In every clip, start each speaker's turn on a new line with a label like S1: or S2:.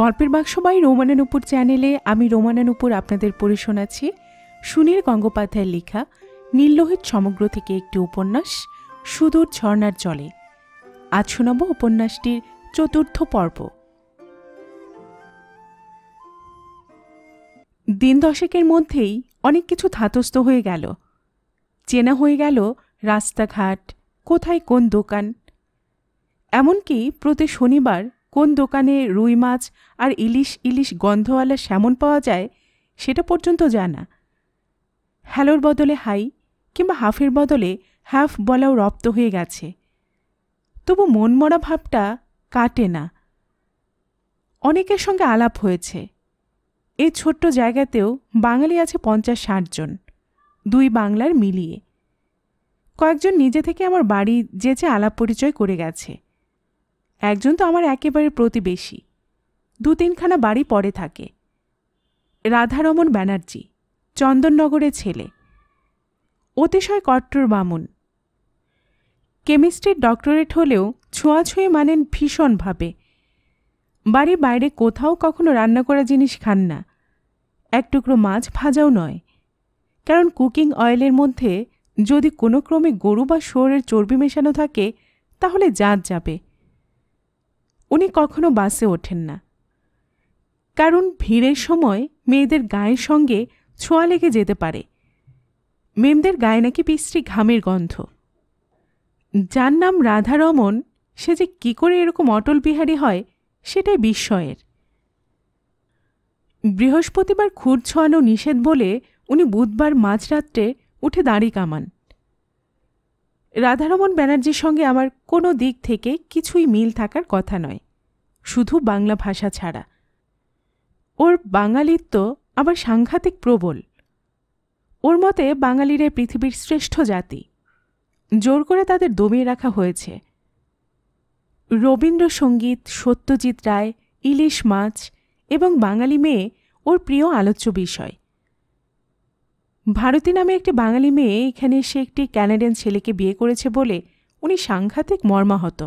S1: গল্পের বাক্স বাই রোমানানুপুর চ্যানেলে আমি রোমানানুপুর আপনাদের পড়ে শোনাচ্ছি সুনীল গঙ্গোপাধ্যায়ের লেখা নির্লোহিত সমগ্র থেকে একটি উপন্যাস সুদূর ঝর্ণার জলে আজ শোনাব উপন্যাসটির চতুর্থ পর্ব দিন দশেকের মধ্যেই অনেক কিছু ধাতস্থ হয়ে গেল চেনা হয়ে গেল রাস্তাঘাট কোথায় কোন দোকান এমনকি প্রতি শনিবার কোন দোকানে রুই মাছ আর ইলিশ ইলিশ গন্ধওয়ালা স্যামন পাওয়া যায় সেটা পর্যন্ত জানা হ্যালোর বদলে হাই কিংবা হাফের বদলে হাফ বলাও রপ্ত হয়ে গেছে তবু মনমরা ভাবটা কাটে না অনেকের সঙ্গে আলাপ হয়েছে এই ছোট্ট জায়গাতেও বাঙালি আছে পঞ্চাশ ষাটজন দুই বাংলার মিলিয়ে কয়েকজন নিজে থেকে আমার বাড়ি যেচে আলাপ পরিচয় করে গেছে একজন তো আমার একেবারে প্রতিবেশী দু তিনখানা বাড়ি পরে থাকে রাধারমন ব্যানার্জি চন্দননগরের ছেলে অতিশয় কট্টর বামুন কেমিস্ট্রির ডক্টরেট হলেও ছোঁয়াছুঁয়ে মানেন ভীষণভাবে বাড়ির বাইরে কোথাও কখনো রান্না করা জিনিস খান না এক টুকরো মাছ ভাজাও নয় কারণ কুকিং অয়েলের মধ্যে যদি কোনো ক্রমে গরু বা শোরের চর্বি মেশানো থাকে তাহলে জাত যাবে উনি কখনো বাসে ওঠেন না কারণ ভিড়ের সময় মেয়েদের গায়ের সঙ্গে ছোঁয়া লেগে যেতে পারে মেমদের গায়ে নাকি বিশ্রী ঘামের গন্ধ যার নাম রাধারমন সে যে কী করে এরকম অটল বিহারী হয় সেটাই বিস্ময়ের বৃহস্পতিবার খুঁড় ছোঁয়ানো নিষেধ বলে উনি বুধবার মাঝরাত্রে উঠে দাঁড়ি কামান রাধারমণ ব্যানার্জির সঙ্গে আমার কোনো দিক থেকে কিছুই মিল থাকার কথা নয় শুধু বাংলা ভাষা ছাড়া ওর বাঙালিত্ব আবার সাংঘাতিক প্রবল ওর মতে বাঙালিরা পৃথিবীর শ্রেষ্ঠ জাতি জোর করে তাদের দমিয়ে রাখা হয়েছে রবীন্দ্রসঙ্গীত সত্যজিৎ রায় ইলিশ মাছ এবং বাঙালি মেয়ে ওর প্রিয় আলোচ্য বিষয় ভারতী নামে একটি বাঙালি মেয়ে এখানে এসে একটি ক্যানাডিয়ান ছেলেকে বিয়ে করেছে বলে উনি সাংঘাতিক মর্মাহত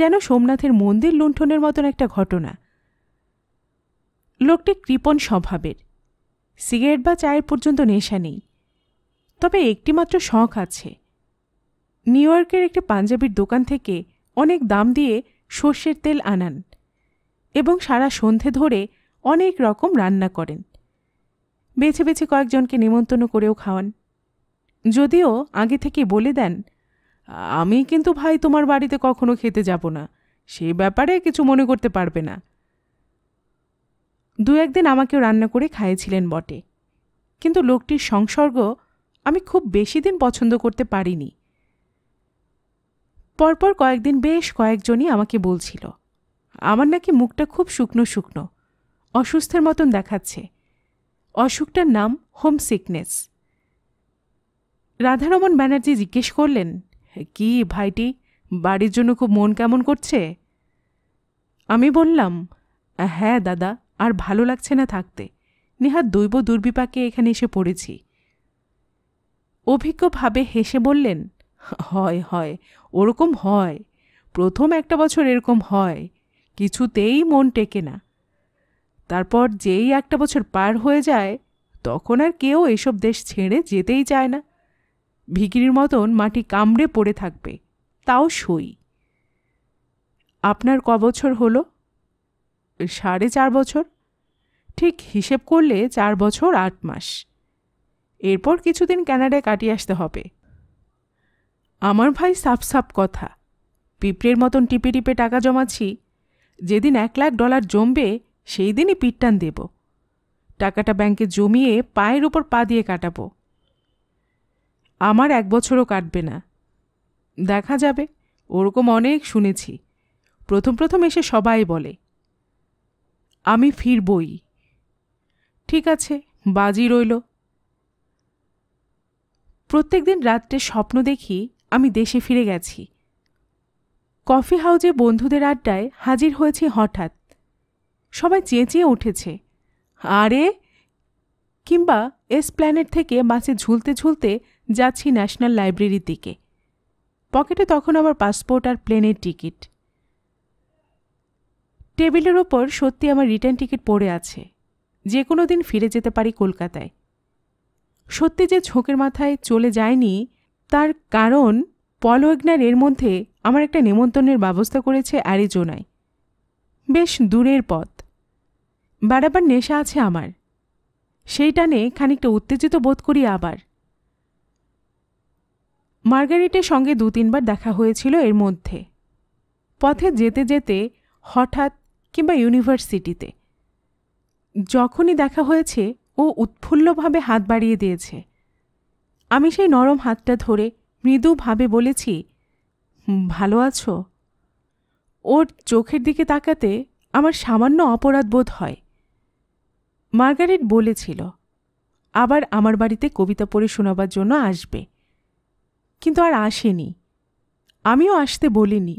S1: যেন সোমনাথের মন্দির লুণ্ঠনের মতন একটা ঘটনা লোকটি কৃপণ স্বভাবের সিগারেট বা চায়ের পর্যন্ত নেশা নেই তবে একটিমাত্র শখ আছে নিউ ইয়র্কের একটি পাঞ্জাবির দোকান থেকে অনেক দাম দিয়ে সর্ষের তেল আনান এবং সারা সন্ধে ধরে অনেক রকম রান্না করেন বেছে বেছে কয়েকজনকে নিমন্ত্রণ করেও খাওয়ান যদিও আগে থেকে বলে দেন আমি কিন্তু ভাই তোমার বাড়িতে কখনো খেতে যাব না সে ব্যাপারে কিছু মনে করতে পারবে না দু একদিন আমাকেও রান্না করে খাইয়েছিলেন বটে কিন্তু লোকটির সংসর্গ আমি খুব বেশি দিন পছন্দ করতে পারিনি পরপর কয়েকদিন বেশ কয়েকজনই আমাকে বলছিল আমার নাকি মুখটা খুব শুকনো শুকনো অসুস্থের মতন দেখাচ্ছে অসুখটার নাম হোম সিকনেস রাধারমন ব্যানার্জি জিজ্ঞেস করলেন কি ভাইটি বাড়ির জন্য খুব মন কেমন করছে আমি বললাম হ্যাঁ দাদা আর ভালো লাগছে না থাকতে নেহাত দৈব দুর্বিপাকে এখানে এসে পড়েছি অভিজ্ঞভাবে হেসে বললেন হয় হয় ওরকম হয় প্রথম একটা বছর এরকম হয় কিছুতেই মন টেকে না তারপর যেই একটা বছর পার হয়ে যায় তখন আর কেউ এসব দেশ ছেড়ে যেতেই চায় না ভিকির মতন মাটি কামড়ে পড়ে থাকবে তাও সই আপনার ক বছর হলো সাড়ে চার বছর ঠিক হিসেব করলে চার বছর আট মাস এরপর কিছুদিন ক্যানাডায় কাটিয়ে আসতে হবে আমার ভাই সাফ সাফ কথা পিঁপড়ের মতন টিপে টিপে টাকা জমাচ্ছি যেদিন এক লাখ ডলার জমবে সেই দিনই পিটটান দেব টাকাটা ব্যাংকে জমিয়ে পায়ের ওপর পা দিয়ে কাটাবো আমার এক বছরও কাটবে না দেখা যাবে ওরকম অনেক শুনেছি প্রথম প্রথম এসে সবাই বলে আমি ফিরবই ঠিক আছে বাজি রইল প্রত্যেক দিন রাত্রে স্বপ্ন দেখি আমি দেশে ফিরে গেছি কফি হাউজে বন্ধুদের আড্ডায় হাজির হয়েছি হঠাৎ সবাই চেঁচিয়ে উঠেছে আরে কিংবা এস প্ল্যানেট থেকে বাসে ঝুলতে ঝুলতে যাচ্ছি ন্যাশনাল লাইব্রেরির দিকে পকেটে তখন আমার পাসপোর্ট আর প্লেনের টিকিট টেবিলের ওপর সত্যি আমার রিটার্ন টিকিট পড়ে আছে যে কোনো দিন ফিরে যেতে পারি কলকাতায় সত্যি যে ঝোঁকের মাথায় চলে যায়নি তার কারণ পলওয়েগনার এর মধ্যে আমার একটা নেমন্তন্নের ব্যবস্থা করেছে অ্যারিজোনায় বেশ দূরের পথ বাড়াবার নেশা আছে আমার সেই টানে খানিকটা উত্তেজিত বোধ করি আবার মার্গারেটের সঙ্গে দু তিনবার দেখা হয়েছিল এর মধ্যে পথে যেতে যেতে হঠাৎ কিংবা ইউনিভার্সিটিতে যখনই দেখা হয়েছে ও উৎফুল্লভাবে হাত বাড়িয়ে দিয়েছে আমি সেই নরম হাতটা ধরে মৃদুভাবে বলেছি ভালো আছো ওর চোখের দিকে তাকাতে আমার সামান্য অপরাধ বোধ হয় মার্গারেট বলেছিল আবার আমার বাড়িতে কবিতা পড়ে শোনাবার জন্য আসবে কিন্তু আর আসেনি আমিও আসতে বলিনি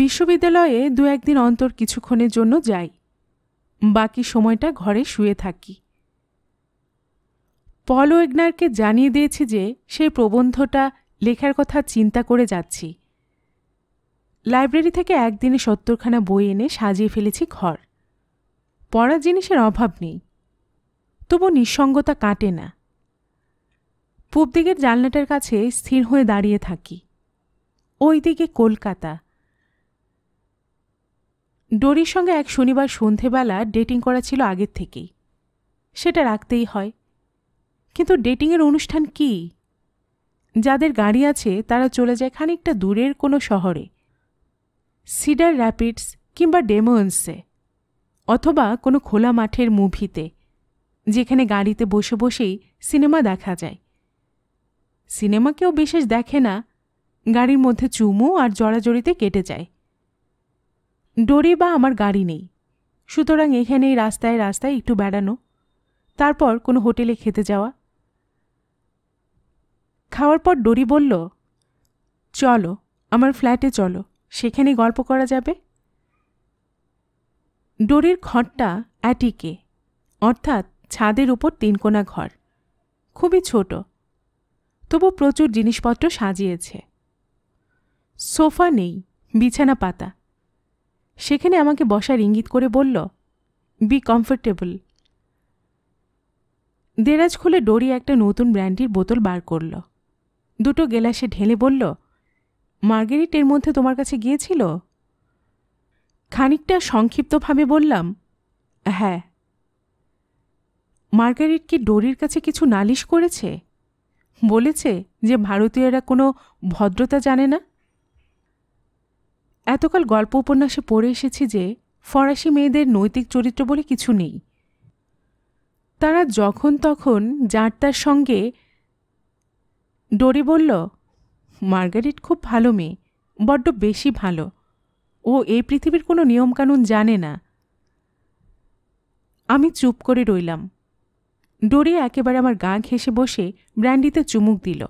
S1: বিশ্ববিদ্যালয়ে দু একদিন অন্তর কিছুক্ষণের জন্য যাই বাকি সময়টা ঘরে শুয়ে থাকি পল এগনারকে জানিয়ে দিয়েছি যে সেই প্রবন্ধটা লেখার কথা চিন্তা করে যাচ্ছি লাইব্রেরি থেকে একদিনে সত্তরখানা বই এনে সাজিয়ে ফেলেছি ঘর পড়ার জিনিসের অভাব নেই তবু নিঃসঙ্গতা কাটে না পূব দিকের জানলাটার কাছে স্থির হয়ে দাঁড়িয়ে থাকি ওই দিকে কলকাতা ডোরির সঙ্গে এক শনিবার সন্ধেবেলা ডেটিং করা ছিল আগের থেকেই সেটা রাখতেই হয় কিন্তু ডেটিংয়ের অনুষ্ঠান কি যাদের গাড়ি আছে তারা চলে যায় খানিকটা দূরের কোনো শহরে সিডার র্যাপিডস কিংবা ডেমোন্সে অথবা কোনো খোলা মাঠের মুভিতে যেখানে গাড়িতে বসে বসেই সিনেমা দেখা যায় সিনেমা কেউ বিশেষ দেখে না গাড়ির মধ্যে চুমু আর জড়াজড়িতে কেটে যায় ডোরি বা আমার গাড়ি নেই সুতরাং এখানেই রাস্তায় রাস্তায় একটু বেড়ানো তারপর কোনো হোটেলে খেতে যাওয়া খাওয়ার পর ডোরি বলল চলো আমার ফ্ল্যাটে চলো সেখানে গল্প করা যাবে ডোরের ঘরটা অ্যাটিকে অর্থাৎ ছাদের উপর তিনকোনা ঘর খুবই ছোট তবু প্রচুর জিনিসপত্র সাজিয়েছে সোফা নেই বিছানা পাতা সেখানে আমাকে বসার ইঙ্গিত করে বলল বি কমফোর্টেবল দেরাজ খুলে ডোরি একটা নতুন ব্র্যান্ডির বোতল বার করল দুটো গেলাসে ঢেলে বলল মার্গেরিট এর মধ্যে তোমার কাছে গিয়েছিল খানিকটা সংক্ষিপ্তভাবে বললাম হ্যাঁ মার্গারেট কি ডোরির কাছে কিছু নালিশ করেছে বলেছে যে ভারতীয়রা কোনো ভদ্রতা জানে না এতকাল গল্প উপন্যাসে পড়ে এসেছি যে ফরাসি মেয়েদের নৈতিক চরিত্র বলে কিছু নেই তারা যখন তখন যার তার সঙ্গে ডোরি বলল মার্গারেট খুব ভালো মেয়ে বড্ড বেশি ভালো ও এই পৃথিবীর কোনো নিয়মকানুন জানে না আমি চুপ করে রইলাম ডোরি একেবারে আমার গা ঘেঁষে বসে ব্র্যান্ডিতে চুমুক দিল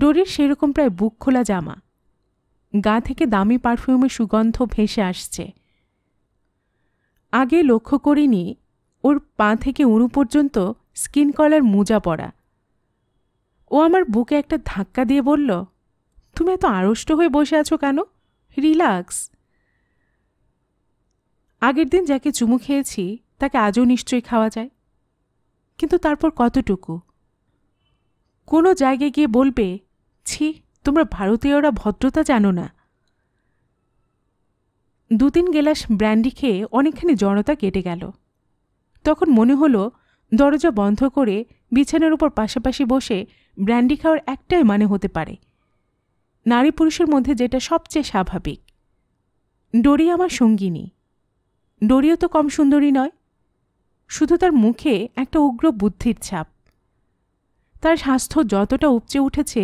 S1: ডোরির সেরকম প্রায় বুক খোলা জামা গা থেকে দামি পারফিউমের সুগন্ধ ভেসে আসছে আগে লক্ষ্য করিনি ওর পা থেকে উঁড়ু পর্যন্ত স্কিন কলার মোজা পড়া ও আমার বুকে একটা ধাক্কা দিয়ে বলল তুমি এত আড়ষ্ট হয়ে বসে আছো কেন রিল্যাক্স আগের দিন যাকে চুমু খেয়েছি তাকে আজও নিশ্চয়ই খাওয়া যায় কিন্তু তারপর কতটুকু কোনো জায়গায় গিয়ে বলবে ছি তোমরা ভারতীয়রা ভদ্রতা জানো না দু তিন গেলাস ব্র্যান্ডি খেয়ে অনেকখানি জড়তা কেটে গেল তখন মনে হলো দরজা বন্ধ করে বিছানার উপর পাশাপাশি বসে ব্র্যান্ডি খাওয়ার একটাই মানে হতে পারে নারী পুরুষের মধ্যে যেটা সবচেয়ে স্বাভাবিক ডোরি আমার সঙ্গিনী ডোরিও তো কম সুন্দরী নয় শুধু তার মুখে একটা উগ্র বুদ্ধির ছাপ তার স্বাস্থ্য যতটা উপচে উঠেছে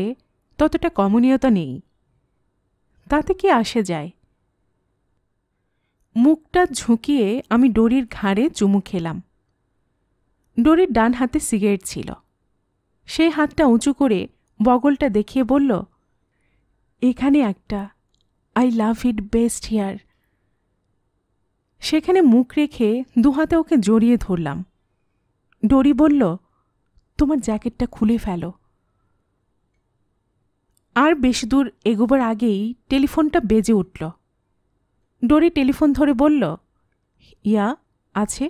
S1: ততটা কমনীয়তা নেই তাতে কি আসে যায় মুখটা ঝুঁকিয়ে আমি ডোরির ঘাড়ে চুমু খেলাম ডোরির ডান হাতে সিগারেট ছিল সেই হাতটা উঁচু করে বগলটা দেখিয়ে বলল এখানে একটা I love it best here সেখানে মুখ রেখে দুহাতে ওকে জড়িয়ে ধরলাম ডরি বলল তোমার জ্যাকেটটা খুলে ফেলো আর বেশি দূর এগোবার আগেই টেলিফোনটা বেজে উঠল ডরি টেলিফোন ধরে বলল ইয়া আছে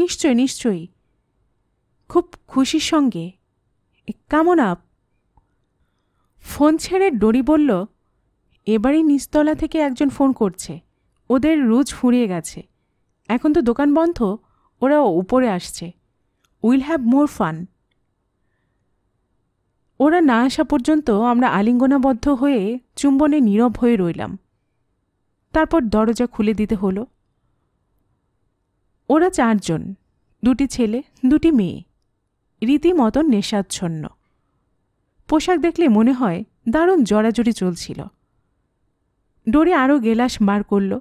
S1: নিশ্চয় নিশ্চয়ই খুব খুশির সঙ্গে কেমন আপ ফোন ছেড়ে ডরি বলল এবারই নিচতলা থেকে একজন ফোন করছে ওদের রুজ ফুরিয়ে গেছে এখন তো দোকান বন্ধ ওরা উপরে আসছে উইল হ্যাভ মোর ফান ওরা না আসা পর্যন্ত আমরা আলিঙ্গনাবদ্ধ হয়ে চুম্বনে নীরব হয়ে রইলাম তারপর দরজা খুলে দিতে হলো ওরা চারজন দুটি ছেলে দুটি মেয়ে রীতিমতো নেশাচ্ছন্ন পোশাক দেখলে মনে হয় দারুণ জড়াজড়ি চলছিল ডোরে আরও গেলাস মার করল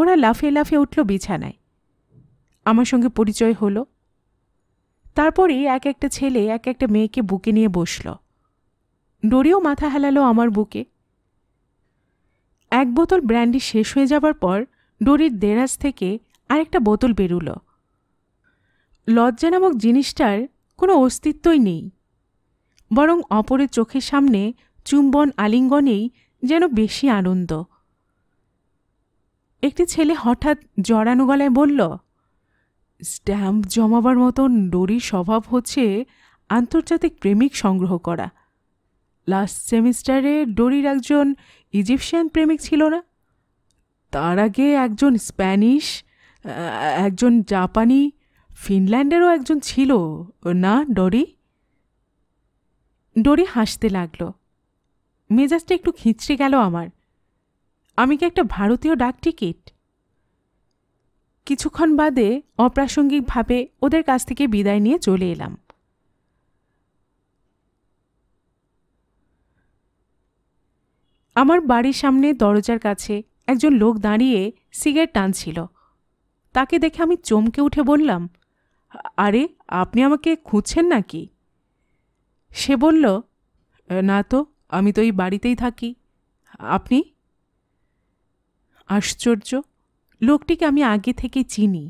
S1: ওরা লাফে লাফে উঠল বিছানায় আমার সঙ্গে পরিচয় হলো তারপরই এক একটা ছেলে এক একটা মেয়েকে বুকে নিয়ে বসল ডোরিও মাথা হেলালো আমার বুকে এক বোতল ব্র্যান্ডি শেষ হয়ে যাবার পর ডোরির দেরাজ থেকে আরেকটা বোতল বেরুল লজ্জা নামক জিনিসটার কোনো অস্তিত্বই নেই বরং অপরের চোখের সামনে চুম্বন আলিঙ্গনেই যেন বেশি আনন্দ একটি ছেলে হঠাৎ জড়ানো গলায় বলল স্ট্যাম্প জমাবার মতন ডরির স্বভাব হচ্ছে আন্তর্জাতিক প্রেমিক সংগ্রহ করা লাস্ট সেমিস্টারে ডোরির একজন ইজিপশিয়ান প্রেমিক ছিল না তার আগে একজন স্প্যানিশ একজন জাপানি ফিনল্যান্ডেরও একজন ছিল না ডরি ডোরি হাসতে লাগল মেজাজটা একটু খিঁচড়ে গেল আমার আমি কি একটা ভারতীয় ডাক টিকিট কিছুক্ষণ বাদে অপ্রাসঙ্গিকভাবে ওদের কাছ থেকে বিদায় নিয়ে চলে এলাম আমার বাড়ির সামনে দরজার কাছে একজন লোক দাঁড়িয়ে সিগারেট টানছিল তাকে দেখে আমি চমকে উঠে বললাম আরে আপনি আমাকে খুঁজছেন নাকি সে বলল না তো আমি তো এই বাড়িতেই থাকি আপনি আশ্চর্য লোকটিকে আমি আগে থেকে চিনি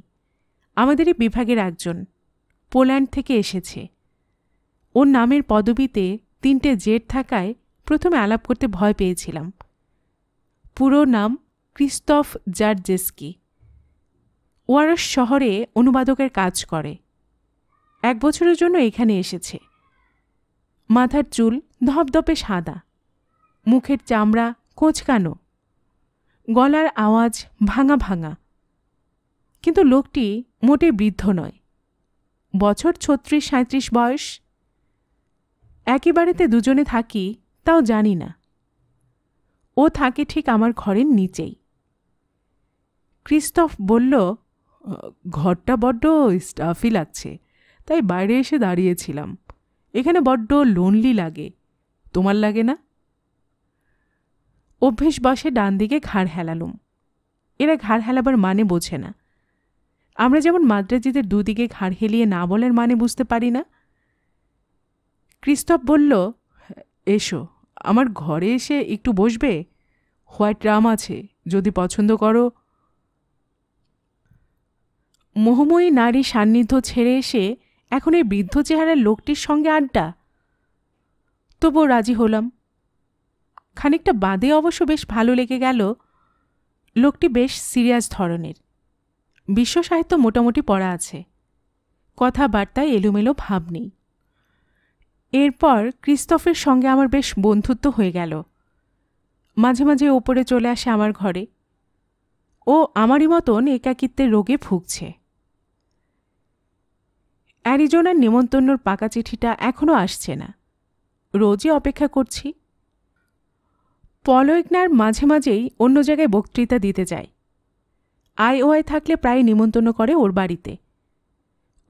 S1: আমাদের এই বিভাগের একজন পোল্যান্ড থেকে এসেছে ওর নামের পদবিতে তিনটে জেট থাকায় প্রথমে আলাপ করতে ভয় পেয়েছিলাম পুরো নাম ক্রিস্তফ জার্জেস্কি ওয়ারস শহরে অনুবাদকের কাজ করে এক বছরের জন্য এখানে এসেছে মাথার চুল ধপধপে সাদা মুখের চামড়া কোঁচকানো গলার আওয়াজ ভাঙা ভাঙা কিন্তু লোকটি মোটে বৃদ্ধ নয় বছর ছত্রিশ সাঁত্রিশ বয়স একই বাড়িতে দুজনে থাকি তাও জানি না ও থাকে ঠিক আমার ঘরের নিচেই ক্রিস্তফ বলল ঘরটা বড্ড স্টাফি লাগছে তাই বাইরে এসে দাঁড়িয়েছিলাম এখানে বড্ড লোনলি লাগে তোমার লাগে না অভ্যেস বসে ডান দিকে ঘাড় হেলালুম এরা ঘাড় হেলাবার মানে বোঝে না আমরা যেমন মাদ্রাজিদের দুদিকে ঘাড় হেলিয়ে না বলার মানে বুঝতে পারি না ক্রিস্তফ বলল এসো আমার ঘরে এসে একটু বসবে হোয়াইট রাম আছে যদি পছন্দ করো মোহময়ী নারী সান্নিধ্য ছেড়ে এসে এখন এই বৃদ্ধ চেহারার লোকটির সঙ্গে আড্ডা তবুও রাজি হলাম খানিকটা বাদে অবশ্য বেশ ভালো লেগে গেল লোকটি বেশ সিরিয়াস ধরনের বিশ্ব সাহিত্য মোটামুটি পড়া আছে কথাবার্তায় এলোমেলো ভাব নেই এরপর ক্রিস্তফের সঙ্গে আমার বেশ বন্ধুত্ব হয়ে গেল মাঝে মাঝে ওপরে চলে আসে আমার ঘরে ও আমারই মতন একাকিত্বের রোগে ভুগছে অ্যারিজোনার নেমন্তন্নর পাকা চিঠিটা এখনও আসছে না রোজই অপেক্ষা করছি পলয়েকনার মাঝে মাঝেই অন্য জায়গায় বক্তৃতা দিতে যায় আইওআই থাকলে প্রায় নিমন্ত্রণ করে ওর বাড়িতে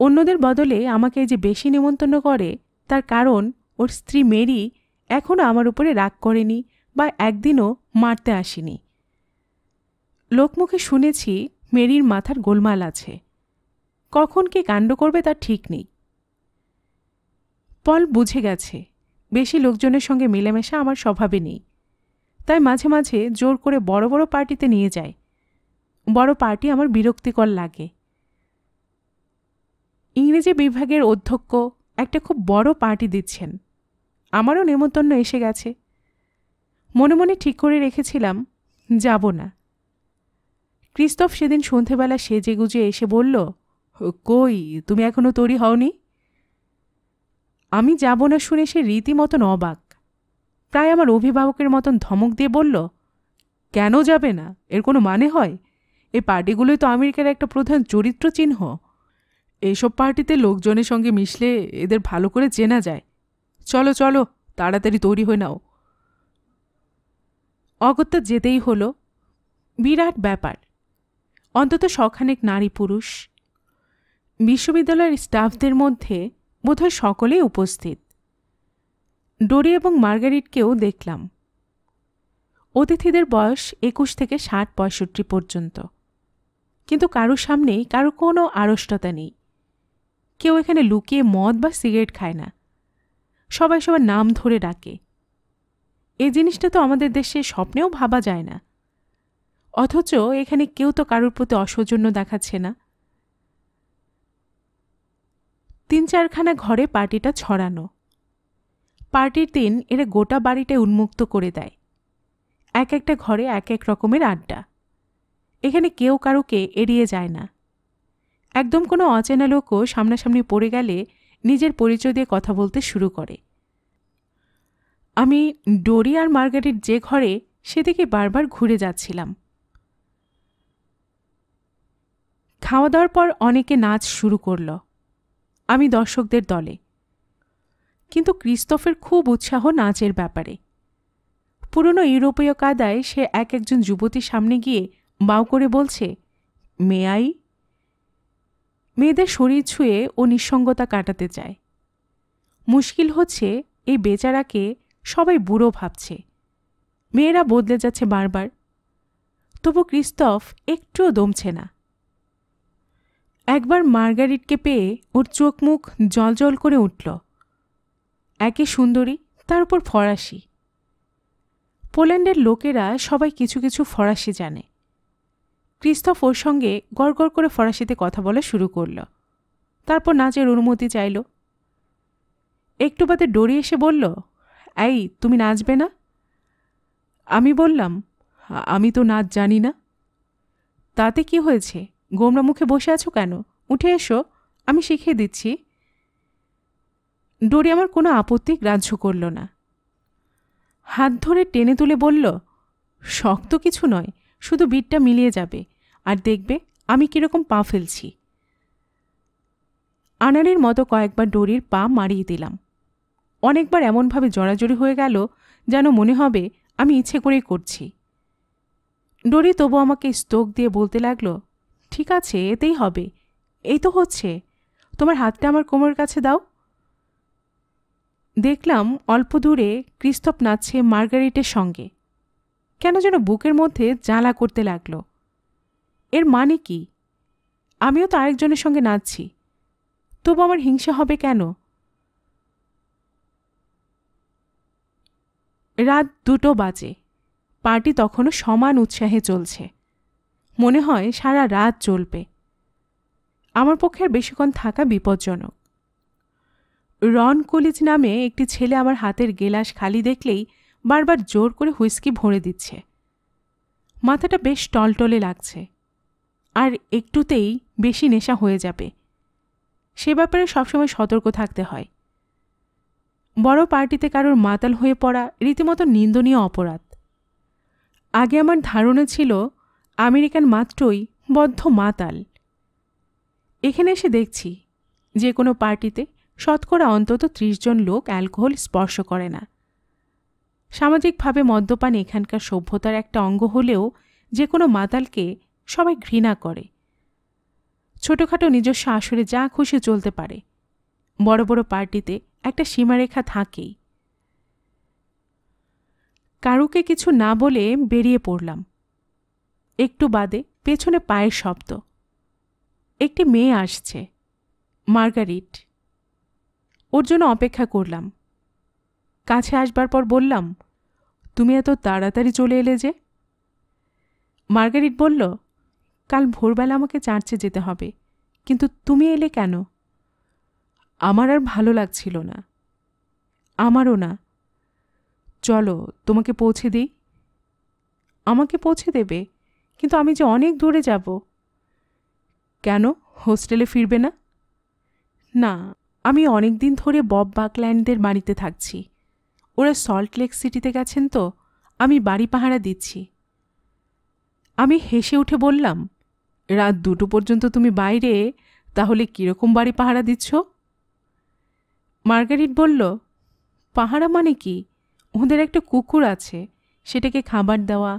S1: অন্যদের বদলে আমাকে যে বেশি নিমন্ত্রণ করে তার কারণ ওর স্ত্রী মেরি এখনও আমার উপরে রাগ করেনি বা একদিনও মারতে আসেনি লোকমুখে শুনেছি মেরির মাথার গোলমাল আছে কখন কে কাণ্ড করবে তার ঠিক নেই পল বুঝে গেছে বেশি লোকজনের সঙ্গে মেলামেশা আমার স্বভাবে নেই তাই মাঝে মাঝে জোর করে বড় বড় পার্টিতে নিয়ে যায় বড় পার্টি আমার বিরক্তিকর লাগে ইংরেজি বিভাগের অধ্যক্ষ একটা খুব বড় পার্টি দিচ্ছেন আমারও নেমন্তন্ন এসে গেছে মনে মনে ঠিক করে রেখেছিলাম যাব না ক্রিস্তফ সেদিন সন্ধেবেলা সেজে গুজে এসে বলল কই তুমি এখনও তৈরি হওনি আমি যাব না শুনে সে রীতিমতন অবাক প্রায় আমার অভিভাবকের মতন ধমক দিয়ে বলল কেন যাবে না এর কোনো মানে হয় এই পার্টিগুলোই তো আমেরিকার একটা প্রধান চরিত্র চিহ্ন এসব পার্টিতে লোকজনের সঙ্গে মিশলে এদের ভালো করে চেনা যায় চলো চলো তাড়াতাড়ি তৈরি হয়ে নাও অগত্যা যেতেই হলো বিরাট ব্যাপার অন্তত শখানেক নারী পুরুষ বিশ্ববিদ্যালয়ের স্টাফদের মধ্যে বোধহয় সকলেই উপস্থিত ডোরি এবং মার্গারিটকেও দেখলাম অতিথিদের বয়স একুশ থেকে ষাট পঁয়ষট্টি পর্যন্ত কিন্তু কারো সামনেই কারো কোনো আড়ষ্টতা নেই কেউ এখানে লুকিয়ে মদ বা সিগারেট খায় না সবাই সবার নাম ধরে ডাকে এই জিনিসটা তো আমাদের দেশে স্বপ্নেও ভাবা যায় না অথচ এখানে কেউ তো কারোর প্রতি অসৌজন্য দেখাচ্ছে না তিন চারখানা ঘরে পার্টিটা ছড়ানো পার্টির দিন এরা গোটা বাড়িটা উন্মুক্ত করে দেয় এক একটা ঘরে এক এক রকমের আড্ডা এখানে কেউ কারোকে এড়িয়ে যায় না একদম কোনো অচেনা লোকও সামনাসামনি পড়ে গেলে নিজের পরিচয় দিয়ে কথা বলতে শুরু করে আমি ডোরি আর মার্গারেট যে ঘরে সেদিকে বারবার ঘুরে যাচ্ছিলাম খাওয়া দাওয়ার পর অনেকে নাচ শুরু করলো আমি দর্শকদের দলে কিন্তু ক্রিস্তফের খুব উৎসাহ নাচের ব্যাপারে পুরনো ইউরোপীয় কাদায় সে এক একজন যুবতী সামনে গিয়ে বাউ করে বলছে মেয়াই মেয়েদের শরীর ছুঁয়ে ও নিঃসঙ্গতা কাটাতে চায় মুশকিল হচ্ছে এই বেচারাকে সবাই বুড়ো ভাবছে মেয়েরা বদলে যাচ্ছে বারবার তবু ক্রিস্তফ একটুও দমছে না একবার মার্গারিটকে পেয়ে ওর চোখ মুখ জলজল করে উঠল একে সুন্দরী তার উপর ফরাসি পোল্যান্ডের লোকেরা সবাই কিছু কিছু ফরাসি জানে ক্রিস্তফ ওর সঙ্গে গড়গড় করে ফরাসিতে কথা বলা শুরু করল তারপর নাচের অনুমতি চাইল একটু বাদে ডরি এসে বলল এই তুমি নাচবে না আমি বললাম আমি তো নাচ জানি না তাতে কি হয়েছে গোমরা মুখে বসে আছো কেন উঠে এসো আমি শিখিয়ে দিচ্ছি ডোরি আমার কোনো আপত্তি গ্রাহ্য করল না হাত ধরে টেনে তুলে বলল শক্ত কিছু নয় শুধু বিটটা মিলিয়ে যাবে আর দেখবে আমি কীরকম পা ফেলছি আনারের মতো কয়েকবার ডোরির পা মারিয়ে দিলাম অনেকবার এমনভাবে জড়াজড়ি হয়ে গেল যেন মনে হবে আমি ইচ্ছে করেই করছি ডোরি তবু আমাকে স্তোক দিয়ে বলতে লাগলো ঠিক আছে এতেই হবে এই তো হচ্ছে তোমার হাতটা আমার কোমর কাছে দাও দেখলাম অল্প দূরে ক্রিস্তপ নাচছে মার্গারিটের সঙ্গে কেন যেন বুকের মধ্যে জ্বালা করতে লাগল এর মানে কি আমিও তো আরেকজনের সঙ্গে নাচছি তবু আমার হিংসা হবে কেন রাত দুটো বাজে পার্টি তখনও সমান উৎসাহে চলছে মনে হয় সারা রাত চলবে আমার পক্ষে আর বেশিক্ষণ থাকা বিপজ্জনক রন কলিজ নামে একটি ছেলে আমার হাতের গেলাস খালি দেখলেই বারবার জোর করে হুইস্কি ভরে দিচ্ছে মাথাটা বেশ টলটলে লাগছে আর একটুতেই বেশি নেশা হয়ে যাবে সে ব্যাপারে সবসময় সতর্ক থাকতে হয় বড় পার্টিতে কারোর মাতাল হয়ে পড়া রীতিমতো নিন্দনীয় অপরাধ আগে আমার ধারণা ছিল আমেরিকান মাত্রই বদ্ধ মাতাল এখানে এসে দেখছি যে কোনো পার্টিতে শতকরা অন্তত ত্রিশ জন লোক অ্যালকোহল স্পর্শ করে না সামাজিকভাবে মদ্যপান এখানকার সভ্যতার একটা অঙ্গ হলেও যে কোনো মাতালকে সবাই ঘৃণা করে ছোটোখাটো নিজস্ব আসরে যা খুশি চলতে পারে বড় বড় পার্টিতে একটা সীমারেখা থাকেই কারুকে কিছু না বলে বেরিয়ে পড়লাম একটু বাদে পেছনে পায়ের শব্দ একটি মেয়ে আসছে মার্গারিট ওর জন্য অপেক্ষা করলাম কাছে আসবার পর বললাম তুমি এত তাড়াতাড়ি চলে এলে যে মার্গারিট বলল কাল ভোরবেলা আমাকে চার্চে যেতে হবে কিন্তু তুমি এলে কেন আমার আর ভালো লাগছিল না আমারও না চলো তোমাকে পৌঁছে দিই আমাকে পৌঁছে দেবে কিন্তু আমি যে অনেক দূরে যাব কেন হোস্টেলে ফিরবে না না আমি অনেক দিন ধরে বব বাকল্যান্ডদের বাড়িতে থাকছি ওরা সল্ট লেক সিটিতে গেছেন তো আমি বাড়ি পাহারা দিচ্ছি আমি হেসে উঠে বললাম রাত দুটো পর্যন্ত তুমি বাইরে তাহলে কীরকম বাড়ি পাহারা দিচ্ছ মার্গারিট বলল পাহারা মানে কি ওদের একটা কুকুর আছে সেটাকে খাবার দেওয়া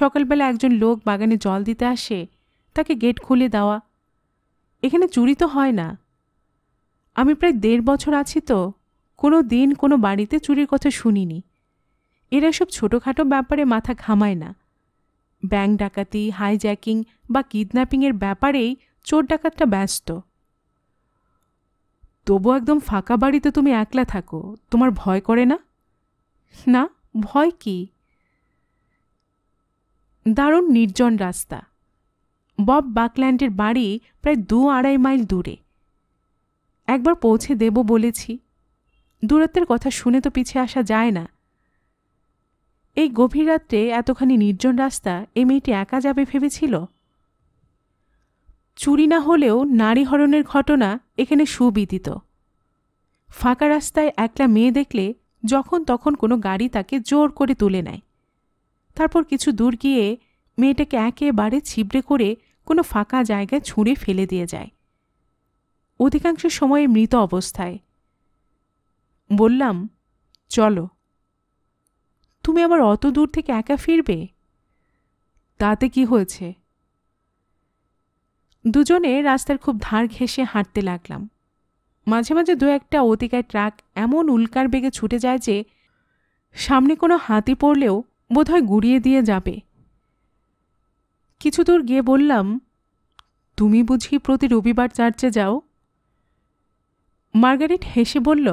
S1: সকালবেলা একজন লোক বাগানে জল দিতে আসে তাকে গেট খুলে দেওয়া এখানে চুরি তো হয় না আমি প্রায় দেড় বছর আছি তো কোনো দিন কোনো বাড়িতে চুরির কথা শুনিনি এরা সব ছোটোখাটো ব্যাপারে মাথা ঘামায় না ব্যাংক ডাকাতি হাইজ্যাকিং বা কিডন্যাপিংয়ের ব্যাপারেই চোর ডাকাতটা ব্যস্ত তবু একদম ফাঁকা বাড়িতে তুমি একলা থাকো তোমার ভয় করে না না ভয় কী দারুণ নির্জন রাস্তা বব বাকল্যান্ডের বাড়ি প্রায় দু আড়াই মাইল দূরে একবার পৌঁছে দেব বলেছি দূরত্বের কথা শুনে তো পিছিয়ে আসা যায় না এই গভীর রাত্রে এতখানি নির্জন রাস্তা এই মেয়েটি একা যাবে ভেবেছিল চুরি না হলেও নারী হরণের ঘটনা এখানে সুবিদিত ফাঁকা রাস্তায় একলা মেয়ে দেখলে যখন তখন কোনো গাড়ি তাকে জোর করে তুলে নেয় তারপর কিছু দূর গিয়ে মেয়েটাকে একেবারে ছিবড়ে করে কোনো ফাঁকা জায়গায় ছুঁড়ে ফেলে দিয়ে যায় অধিকাংশ সময়ে মৃত অবস্থায় বললাম চলো তুমি আবার অত দূর থেকে একা ফিরবে তাতে কি হয়েছে দুজনে রাস্তার খুব ধার ঘেঁষে হাঁটতে লাগলাম মাঝে মাঝে দু একটা অতিকায় ট্রাক এমন উল্কার বেগে ছুটে যায় যে সামনে কোনো হাতি পড়লেও বোধ হয় গুড়িয়ে দিয়ে যাবে কিছু দূর গিয়ে বললাম তুমি বুঝি প্রতি রবিবার চার্চে যাও মার্গারেট হেসে বলল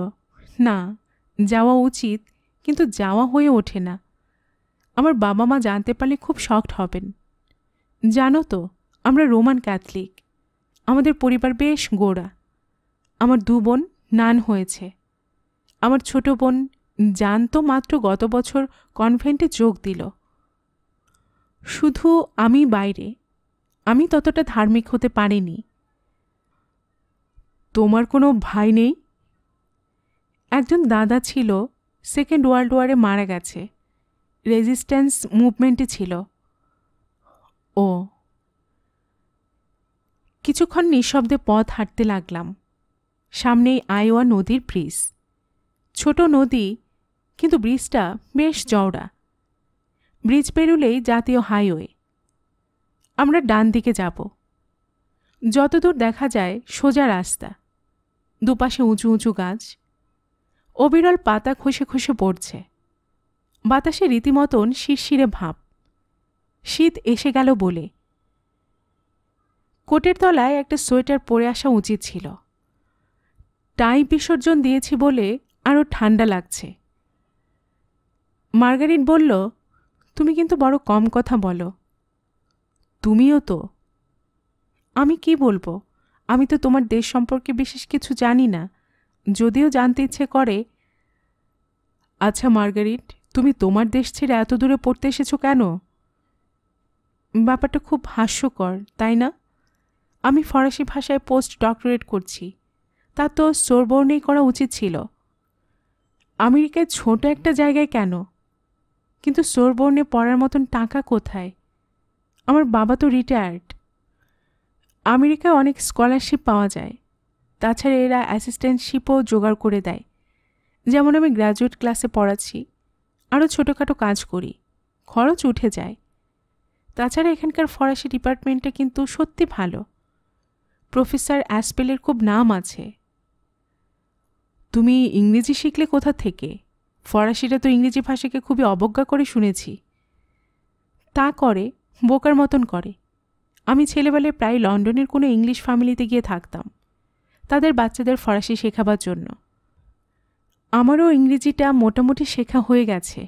S1: না যাওয়া উচিত কিন্তু যাওয়া হয়ে ওঠে না আমার বাবা মা জানতে পারলে খুব শখ হবেন জানো তো আমরা রোমান ক্যাথলিক আমাদের পরিবার বেশ গোড়া আমার দু বোন নান হয়েছে আমার ছোট বোন জানতো মাত্র গত বছর কনভেন্টে যোগ দিল শুধু আমি বাইরে আমি ততটা ধার্মিক হতে পারিনি তোমার কোনো ভাই নেই একজন দাদা ছিল সেকেন্ড ওয়ার্ল্ড ওয়ারে মারা গেছে রেজিস্ট্যান্স মুভমেন্টে ছিল ও কিছুক্ষণ নিঃশব্দে পথ হাঁটতে লাগলাম সামনেই আইওয়া নদীর ব্রিজ ছোট নদী কিন্তু ব্রিজটা বেশ চওড়া ব্রিজ পেরুলেই জাতীয় হাইওয়ে আমরা ডান দিকে যাব যতদূর দেখা যায় সোজা রাস্তা দুপাশে উঁচু উঁচু গাছ অবিরল পাতা খসে খসে পড়ছে বাতাসে রীতিমতন শিরশিরে ভাব শীত এসে গেল বলে কোটের তলায় একটা সোয়েটার পরে আসা উচিত ছিল টাই বিসর্জন দিয়েছি বলে আরও ঠান্ডা লাগছে মার্গারিট বলল তুমি কিন্তু বড় কম কথা বলো তুমিও তো আমি কি বলবো আমি তো তোমার দেশ সম্পর্কে বিশেষ কিছু জানি না যদিও জানতে ইচ্ছে করে আচ্ছা মার্গারিট তুমি তোমার দেশ ছেড়ে এত দূরে পড়তে এসেছো কেন ব্যাপারটা খুব হাস্যকর তাই না আমি ফরাসি ভাষায় পোস্ট ডক্টরেট করছি তা তো সোরবর্ণেই করা উচিত ছিল আমেরিকায় ছোট একটা জায়গায় কেন কিন্তু সোরবর্ণে পড়ার মতন টাকা কোথায় আমার বাবা তো রিটায়ার্ড আমেরিকায় অনেক স্কলারশিপ পাওয়া যায় তাছাড়া এরা অ্যাসিস্ট্যান্টশিপও জোগাড় করে দেয় যেমন আমি গ্র্যাজুয়েট ক্লাসে পড়াচ্ছি আরও ছোটোখাটো কাজ করি খরচ উঠে যায় তাছাড়া এখানকার ফরাসি ডিপার্টমেন্টটা কিন্তু সত্যি ভালো প্রফেসর অ্যাসপেলের খুব নাম আছে তুমি ইংরেজি শিখলে কোথা থেকে ফরাসিরা তো ইংরেজি ভাষাকে খুবই অবজ্ঞা করে শুনেছি তা করে বোকার মতন করে আমি ছেলেবেলায় প্রায় লন্ডনের কোনো ইংলিশ ফ্যামিলিতে গিয়ে থাকতাম তাদের বাচ্চাদের ফরাসি শেখাবার জন্য আমারও ইংরেজিটা মোটামুটি শেখা হয়ে গেছে